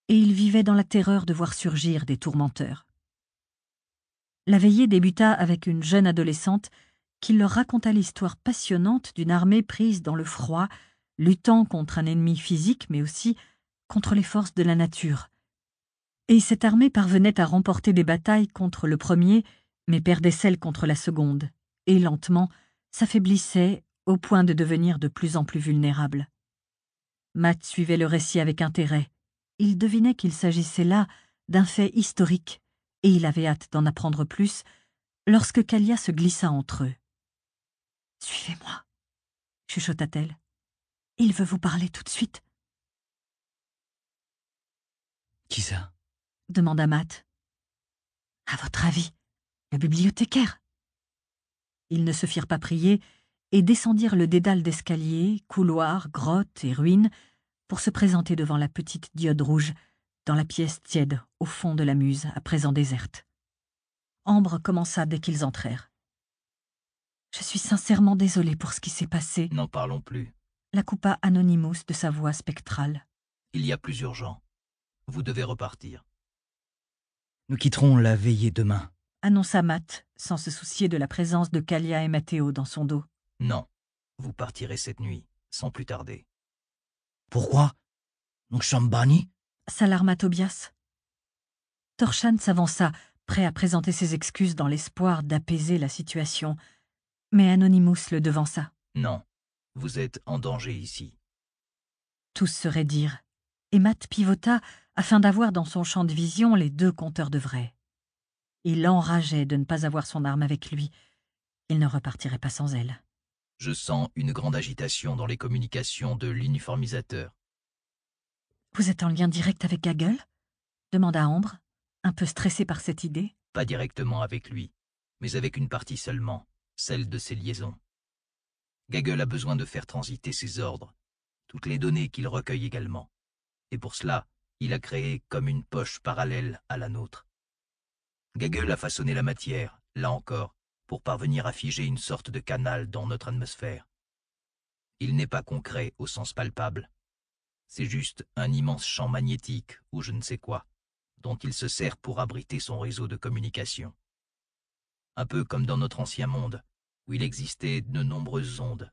et ils vivaient dans la terreur de voir surgir des tourmenteurs. La veillée débuta avec une jeune adolescente qui leur raconta l'histoire passionnante d'une armée prise dans le froid, luttant contre un ennemi physique mais aussi contre les forces de la nature. Et cette armée parvenait à remporter des batailles contre le premier, mais perdait celles contre la seconde, et lentement s'affaiblissait au point de devenir de plus en plus vulnérable. Matt suivait le récit avec intérêt. Il devinait qu'il s'agissait là d'un fait historique et il avait hâte d'en apprendre plus, lorsque Kalia se glissa entre eux. Suivez-moi, chuchota-t-elle. Il veut vous parler tout de suite. Qui ça demanda Matt. À votre avis, le bibliothécaire Ils ne se firent pas prier et descendirent le dédale d'escaliers, couloirs, grottes et ruines pour se présenter devant la petite diode rouge dans la pièce tiède, au fond de la muse, à présent déserte. Ambre commença dès qu'ils entrèrent. Je suis sincèrement désolée pour ce qui s'est passé. N'en parlons plus. La coupa Anonymous de sa voix spectrale. Il y a plus urgent. Vous devez repartir. Nous quitterons la veillée demain, annonça Matt, sans se soucier de la présence de Kalia et Matteo dans son dos. Non, vous partirez cette nuit, sans plus tarder. Pourquoi Donc Shambani s'alarma Tobias. Torshan s'avança, prêt à présenter ses excuses dans l'espoir d'apaiser la situation, mais Anonymous le devança. Non, vous êtes en danger ici. Tous se raidirent, et Matt pivota afin d'avoir dans son champ de vision les deux compteurs de vrai. Il enrageait de ne pas avoir son arme avec lui. Il ne repartirait pas sans elle. Je sens une grande agitation dans les communications de l'uniformisateur. Vous êtes en lien direct avec Gaggle demanda Ambre, un peu stressé par cette idée. Pas directement avec lui, mais avec une partie seulement, celle de ses liaisons. Gaggle a besoin de faire transiter ses ordres, toutes les données qu'il recueille également. Et pour cela, il a créé comme une poche parallèle à la nôtre. Gaggle a façonné la matière, là encore, pour parvenir à figer une sorte de canal dans notre atmosphère. Il n'est pas concret au sens palpable, c'est juste un immense champ magnétique, ou je ne sais quoi, dont il se sert pour abriter son réseau de communication. Un peu comme dans notre ancien monde, où il existait de nombreuses ondes.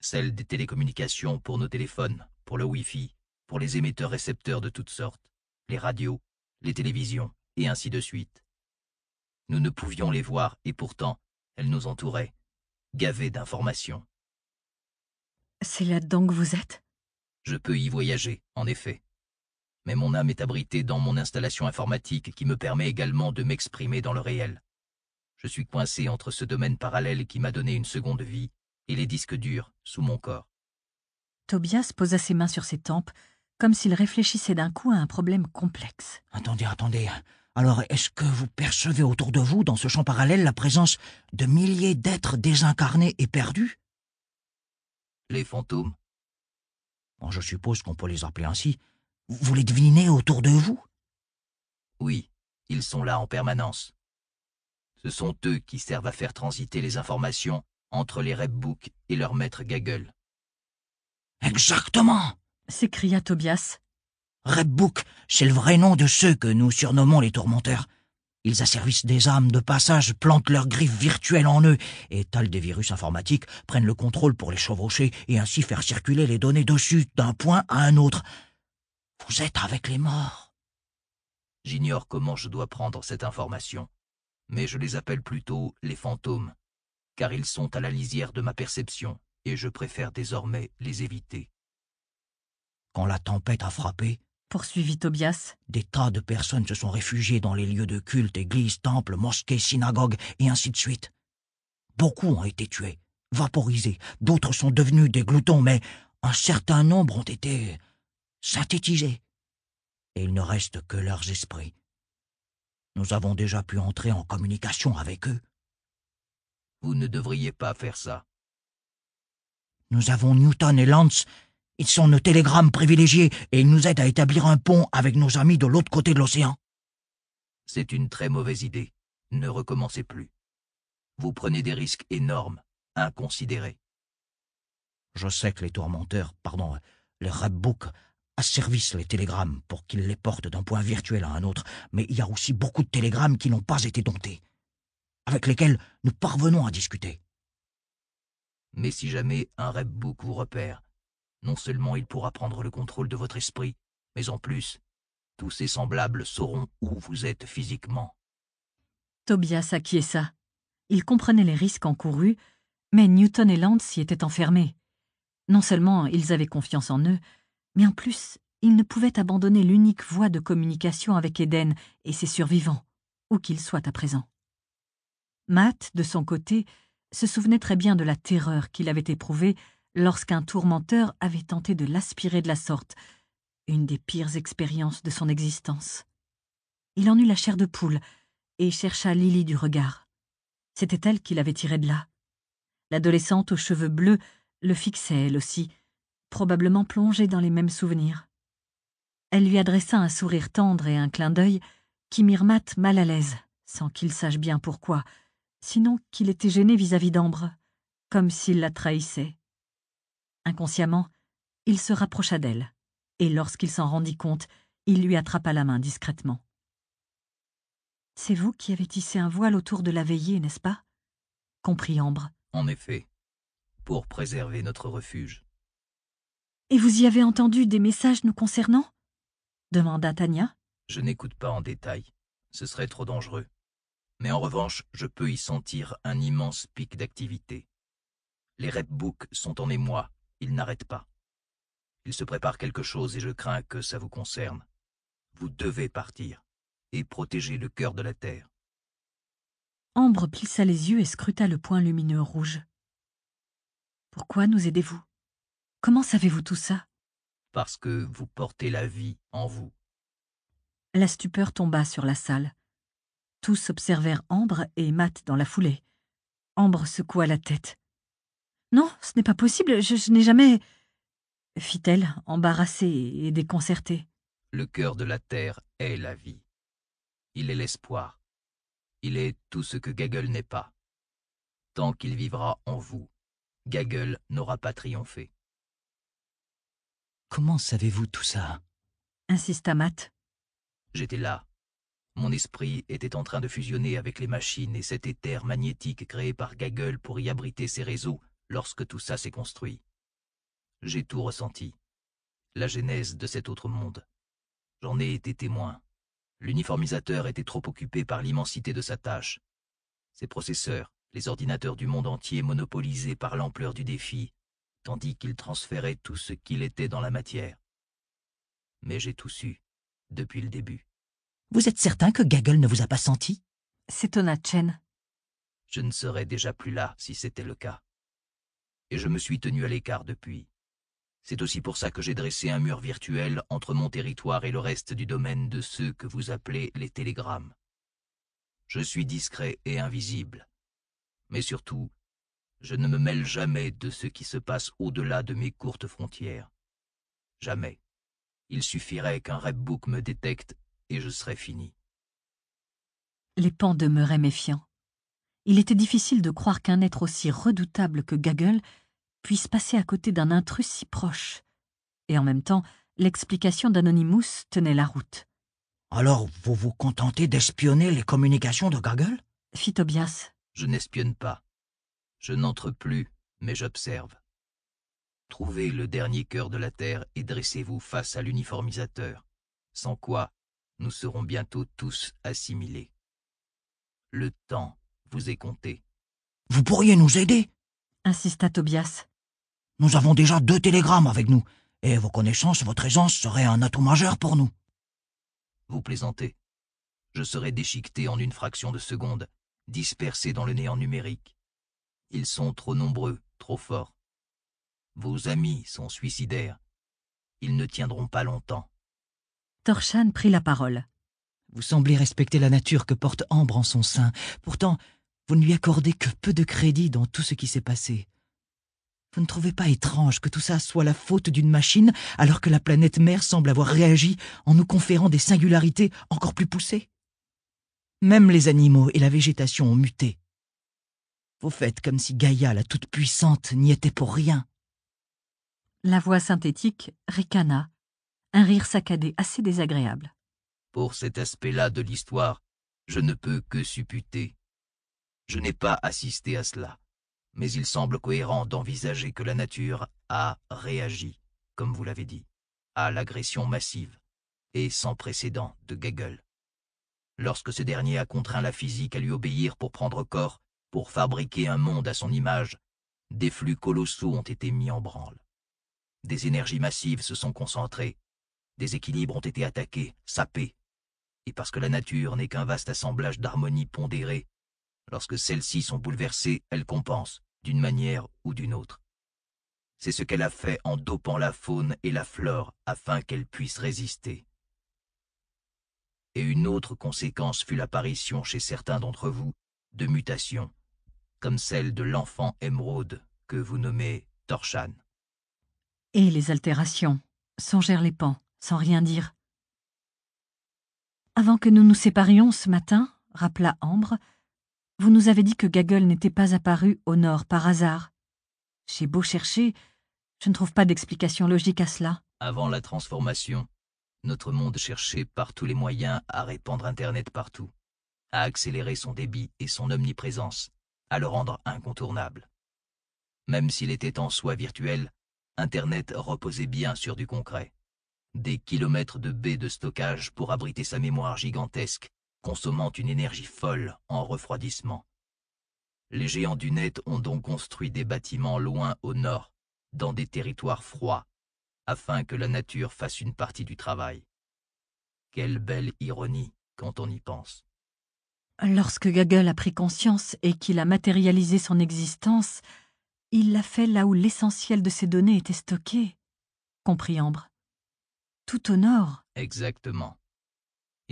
Celles des télécommunications pour nos téléphones, pour le Wi-Fi, pour les émetteurs-récepteurs de toutes sortes, les radios, les télévisions, et ainsi de suite. Nous ne pouvions les voir, et pourtant, elles nous entouraient, gavées d'informations. C'est là-dedans que vous êtes je peux y voyager, en effet. Mais mon âme est abritée dans mon installation informatique qui me permet également de m'exprimer dans le réel. Je suis coincé entre ce domaine parallèle qui m'a donné une seconde vie et les disques durs sous mon corps. Tobias posa ses mains sur ses tempes, comme s'il réfléchissait d'un coup à un problème complexe. Attendez, attendez. Alors, est-ce que vous percevez autour de vous, dans ce champ parallèle, la présence de milliers d'êtres désincarnés et perdus Les fantômes je suppose qu'on peut les appeler ainsi, vous les devinez autour de vous Oui, ils sont là en permanence. Ce sont eux qui servent à faire transiter les informations entre les Redbook et leur maître Gaggle. Exactement s'écria Tobias. Redbook, c'est le vrai nom de ceux que nous surnommons les tourmenteurs. Ils asservissent des âmes de passage, plantent leurs griffes virtuelles en eux, étalent des virus informatiques prennent le contrôle pour les chevaucher et ainsi faire circuler les données dessus d'un point à un autre. Vous êtes avec les morts. J'ignore comment je dois prendre cette information, mais je les appelle plutôt les fantômes, car ils sont à la lisière de ma perception, et je préfère désormais les éviter. Quand la tempête a frappé, poursuivit Tobias. Des tas de personnes se sont réfugiées dans les lieux de culte, églises, temples, mosquées, synagogues, et ainsi de suite. Beaucoup ont été tués, vaporisés, d'autres sont devenus des gloutons, mais un certain nombre ont été synthétisés. Et il ne reste que leurs esprits. Nous avons déjà pu entrer en communication avec eux. Vous ne devriez pas faire ça. Nous avons Newton et Lance ils sont nos télégrammes privilégiés et ils nous aident à établir un pont avec nos amis de l'autre côté de l'océan. C'est une très mauvaise idée. Ne recommencez plus. Vous prenez des risques énormes, inconsidérés. Je sais que les tourmenteurs, pardon, les rabbouks asservissent les télégrammes pour qu'ils les portent d'un point virtuel à un autre, mais il y a aussi beaucoup de télégrammes qui n'ont pas été domptés, avec lesquels nous parvenons à discuter. Mais si jamais un rabbouk vous repère, non seulement il pourra prendre le contrôle de votre esprit, mais en plus, tous ses semblables sauront où vous êtes physiquement. Tobias acquiesça. Il comprenait les risques encourus, mais Newton et Lance s'y étaient enfermés. Non seulement ils avaient confiance en eux, mais en plus, ils ne pouvaient abandonner l'unique voie de communication avec Eden et ses survivants, où qu'ils soient à présent. Matt, de son côté, se souvenait très bien de la terreur qu'il avait éprouvée lorsqu'un tourmenteur avait tenté de l'aspirer de la sorte, une des pires expériences de son existence. Il en eut la chair de poule et chercha Lily du regard. C'était elle qui l'avait tiré de là. L'adolescente aux cheveux bleus le fixait elle aussi, probablement plongée dans les mêmes souvenirs. Elle lui adressa un sourire tendre et un clin d'œil qui mirent Matt mal à l'aise, sans qu'il sache bien pourquoi, sinon qu'il était gêné vis-à-vis d'Ambre, comme s'il la trahissait. Inconsciemment, il se rapprocha d'elle, et lorsqu'il s'en rendit compte, il lui attrapa la main discrètement. C'est vous qui avez tissé un voile autour de la veillée, n'est-ce pas comprit Ambre. En effet, pour préserver notre refuge. Et vous y avez entendu des messages nous concernant demanda Tania. Je n'écoute pas en détail, ce serait trop dangereux. Mais en revanche, je peux y sentir un immense pic d'activité. Les redbooks sont en émoi, il n'arrête pas. Il se prépare quelque chose et je crains que ça vous concerne. Vous devez partir et protéger le cœur de la Terre. Ambre plissa les yeux et scruta le point lumineux rouge. Pourquoi nous aidez-vous Comment savez-vous tout ça Parce que vous portez la vie en vous. La stupeur tomba sur la salle. Tous observèrent Ambre et Matt dans la foulée. Ambre secoua la tête. Non, ce n'est pas possible, je, n'ai jamais. fit-elle, embarrassée et déconcertée. Le cœur de la terre est la vie. Il est l'espoir. Il est tout ce que Gagel n'est pas. Tant qu'il vivra en vous, Gagel n'aura pas triomphé. Comment savez-vous tout ça insista Matt. J'étais là. Mon esprit était en train de fusionner avec les machines et cet éther magnétique créé par Gagueule pour y abriter ses réseaux lorsque tout ça s'est construit. J'ai tout ressenti. La genèse de cet autre monde. J'en ai été témoin. L'uniformisateur était trop occupé par l'immensité de sa tâche. Ses processeurs, les ordinateurs du monde entier monopolisés par l'ampleur du défi, tandis qu'il transférait tout ce qu'il était dans la matière. Mais j'ai tout su, depuis le début. Vous êtes certain que Gaggle ne vous a pas senti s'étonna Chen. Je ne serais déjà plus là si c'était le cas et je me suis tenu à l'écart depuis. C'est aussi pour ça que j'ai dressé un mur virtuel entre mon territoire et le reste du domaine de ceux que vous appelez les télégrammes. Je suis discret et invisible. Mais surtout, je ne me mêle jamais de ce qui se passe au-delà de mes courtes frontières. Jamais. Il suffirait qu'un redbook me détecte et je serais fini. Les pans demeuraient méfiants. Il était difficile de croire qu'un être aussi redoutable que Gaggle puisse passer à côté d'un intrus si proche. Et en même temps, l'explication d'Anonymous tenait la route. Alors, vous vous contentez d'espionner les communications de Gaggle fit Tobias. Je n'espionne pas. Je n'entre plus, mais j'observe. Trouvez le dernier cœur de la Terre et dressez-vous face à l'uniformisateur, sans quoi nous serons bientôt tous assimilés. Le temps vous est compté. Vous pourriez nous aider insista Tobias. Nous avons déjà deux télégrammes avec nous, et vos connaissances et votre aisance seraient un atout majeur pour nous. Vous plaisantez. Je serai déchiqueté en une fraction de seconde, dispersé dans le néant numérique. Ils sont trop nombreux, trop forts. Vos amis sont suicidaires. Ils ne tiendront pas longtemps. Torshan prit la parole. Vous semblez respecter la nature que porte Ambre en son sein. Pourtant, vous ne lui accordez que peu de crédit dans tout ce qui s'est passé. Vous ne trouvez pas étrange que tout ça soit la faute d'une machine alors que la planète mère semble avoir réagi en nous conférant des singularités encore plus poussées Même les animaux et la végétation ont muté. Vous faites comme si Gaïa, la toute-puissante, n'y était pour rien. La voix synthétique ricana, un rire saccadé assez désagréable. Pour cet aspect-là de l'histoire, je ne peux que supputer. Je n'ai pas assisté à cela mais il semble cohérent d'envisager que la nature a réagi, comme vous l'avez dit, à l'agression massive et sans précédent de Gegel. Lorsque ce dernier a contraint la physique à lui obéir pour prendre corps, pour fabriquer un monde à son image, des flux colossaux ont été mis en branle. Des énergies massives se sont concentrées, des équilibres ont été attaqués, sapés, et parce que la nature n'est qu'un vaste assemblage d'harmonies pondérées, Lorsque celles-ci sont bouleversées, elles compensent, d'une manière ou d'une autre. C'est ce qu'elle a fait en dopant la faune et la flore afin qu'elles puissent résister. Et une autre conséquence fut l'apparition chez certains d'entre vous de mutations, comme celle de l'enfant émeraude que vous nommez Torchan. Et les altérations, songèrent les pans, sans rien dire. Avant que nous nous séparions ce matin, rappela Ambre, vous nous avez dit que Gaggle n'était pas apparu au nord par hasard. J'ai beau chercher, je ne trouve pas d'explication logique à cela. Avant la transformation, notre monde cherchait par tous les moyens à répandre Internet partout, à accélérer son débit et son omniprésence, à le rendre incontournable. Même s'il était en soi virtuel, Internet reposait bien sur du concret. Des kilomètres de baies de stockage pour abriter sa mémoire gigantesque, consommant une énergie folle en refroidissement. Les géants du net ont donc construit des bâtiments loin au nord, dans des territoires froids, afin que la nature fasse une partie du travail. Quelle belle ironie quand on y pense. Lorsque Gagel a pris conscience et qu'il a matérialisé son existence, il l'a fait là où l'essentiel de ses données était stocké, comprit Ambre. Tout au nord. Exactement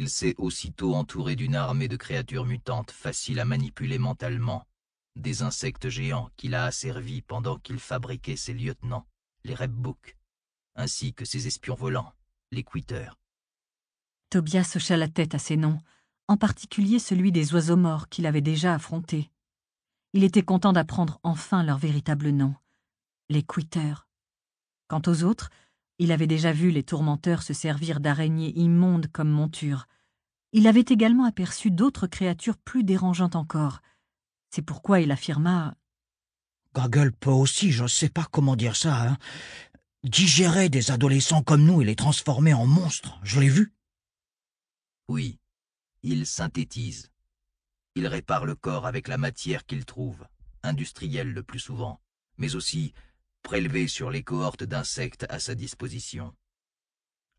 il s'est aussitôt entouré d'une armée de créatures mutantes faciles à manipuler mentalement, des insectes géants qu'il a asservis pendant qu'il fabriquait ses lieutenants, les rebbook ainsi que ses espions volants, les Quitteurs. Tobias hocha la tête à ces noms, en particulier celui des oiseaux morts qu'il avait déjà affrontés. Il était content d'apprendre enfin leur véritable nom, les Quitteurs. Quant aux autres, il avait déjà vu les tourmenteurs se servir d'araignées immondes comme monture. Il avait également aperçu d'autres créatures plus dérangeantes encore. C'est pourquoi il affirma goggle peut aussi, je ne sais pas comment dire ça, hein. digérer des adolescents comme nous et les transformer en monstres, je l'ai vu. Oui, il synthétise. Il répare le corps avec la matière qu'il trouve, industrielle le plus souvent, mais aussi prélevés sur les cohortes d'insectes à sa disposition.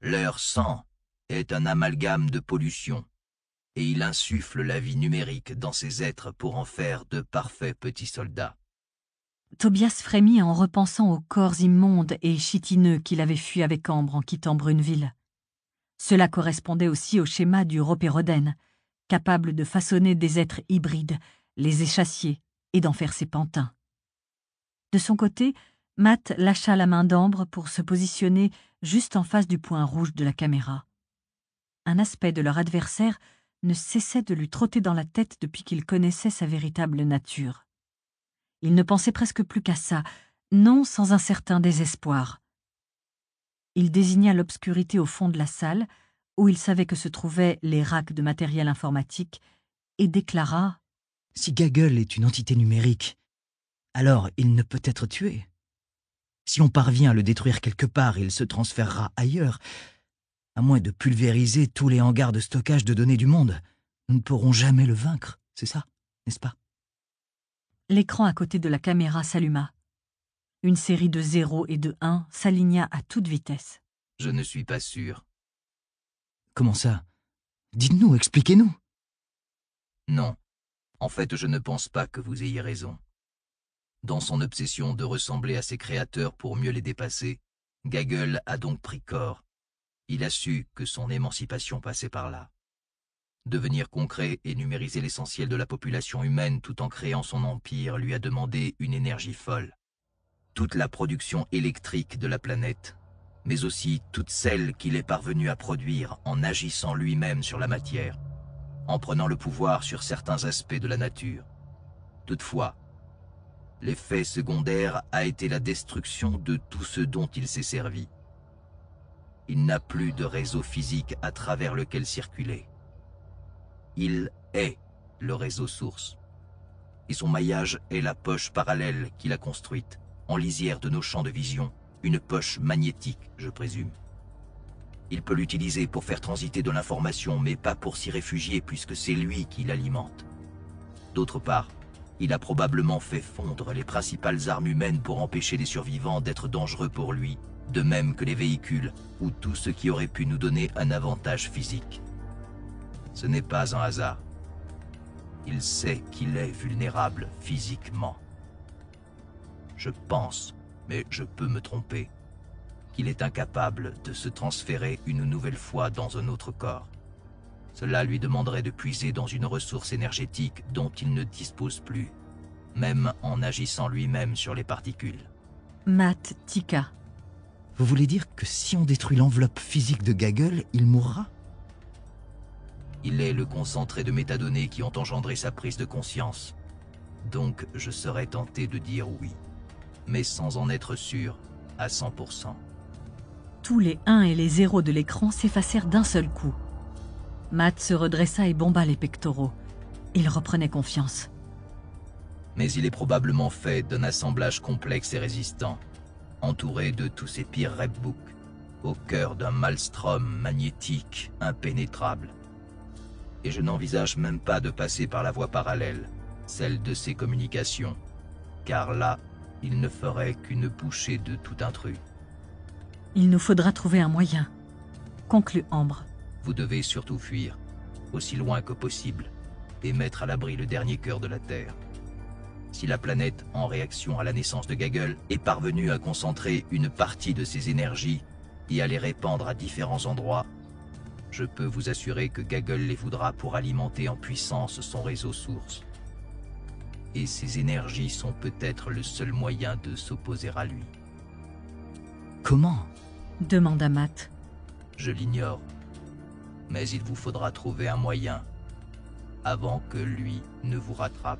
Leur sang est un amalgame de pollution, et il insuffle la vie numérique dans ces êtres pour en faire de parfaits petits soldats. Tobias frémit en repensant aux corps immondes et chitineux qu'il avait fui avec Ambre en quittant Bruneville. Cela correspondait aussi au schéma du Ropéroden, capable de façonner des êtres hybrides, les échassiers, et d'en faire ses pantins. De son côté, Matt lâcha la main d'Ambre pour se positionner juste en face du point rouge de la caméra. Un aspect de leur adversaire ne cessait de lui trotter dans la tête depuis qu'il connaissait sa véritable nature. Il ne pensait presque plus qu'à ça, non sans un certain désespoir. Il désigna l'obscurité au fond de la salle, où il savait que se trouvaient les racks de matériel informatique, et déclara Si Gaggle est une entité numérique, alors il ne peut être tué. Si on parvient à le détruire quelque part, il se transférera ailleurs. À moins de pulvériser tous les hangars de stockage de données du monde, nous ne pourrons jamais le vaincre, c'est ça, n'est-ce pas L'écran à côté de la caméra s'alluma. Une série de 0 et de 1 s'aligna à toute vitesse. Je ne suis pas sûr. Comment ça Dites-nous, expliquez-nous. Non. En fait, je ne pense pas que vous ayez raison. Dans son obsession de ressembler à ses créateurs pour mieux les dépasser, Gagel a donc pris corps. Il a su que son émancipation passait par là. Devenir concret et numériser l'essentiel de la population humaine tout en créant son empire lui a demandé une énergie folle. Toute la production électrique de la planète, mais aussi toute celle qu'il est parvenu à produire en agissant lui-même sur la matière, en prenant le pouvoir sur certains aspects de la nature. Toutefois, L'effet secondaire a été la destruction de tout ce dont il s'est servi. Il n'a plus de réseau physique à travers lequel circuler. Il est le réseau source. Et son maillage est la poche parallèle qu'il a construite, en lisière de nos champs de vision, une poche magnétique, je présume. Il peut l'utiliser pour faire transiter de l'information, mais pas pour s'y réfugier puisque c'est lui qui l'alimente. D'autre part, il a probablement fait fondre les principales armes humaines pour empêcher les survivants d'être dangereux pour lui, de même que les véhicules ou tout ce qui aurait pu nous donner un avantage physique. Ce n'est pas un hasard. Il sait qu'il est vulnérable physiquement. Je pense, mais je peux me tromper, qu'il est incapable de se transférer une nouvelle fois dans un autre corps. Cela lui demanderait de puiser dans une ressource énergétique dont il ne dispose plus, même en agissant lui-même sur les particules. Matt Tika. Vous voulez dire que si on détruit l'enveloppe physique de Gaggle, il mourra Il est le concentré de métadonnées qui ont engendré sa prise de conscience. Donc je serais tenté de dire oui, mais sans en être sûr à 100%. Tous les 1 et les 0 de l'écran s'effacèrent d'un seul coup. Matt se redressa et bomba les pectoraux. Il reprenait confiance. Mais il est probablement fait d'un assemblage complexe et résistant, entouré de tous ces pires repbooks, au cœur d'un maelstrom magnétique impénétrable. Et je n'envisage même pas de passer par la voie parallèle, celle de ses communications, car là, il ne ferait qu'une bouchée de tout intrus. Il nous faudra trouver un moyen, conclut Ambre. Vous devez surtout fuir, aussi loin que possible, et mettre à l'abri le dernier cœur de la Terre. Si la planète, en réaction à la naissance de Gaggle, est parvenue à concentrer une partie de ses énergies et à les répandre à différents endroits, je peux vous assurer que Gaggle les voudra pour alimenter en puissance son réseau source. Et ces énergies sont peut-être le seul moyen de s'opposer à lui. Comment demanda Matt. Je l'ignore, mais il vous faudra trouver un moyen avant que lui ne vous rattrape.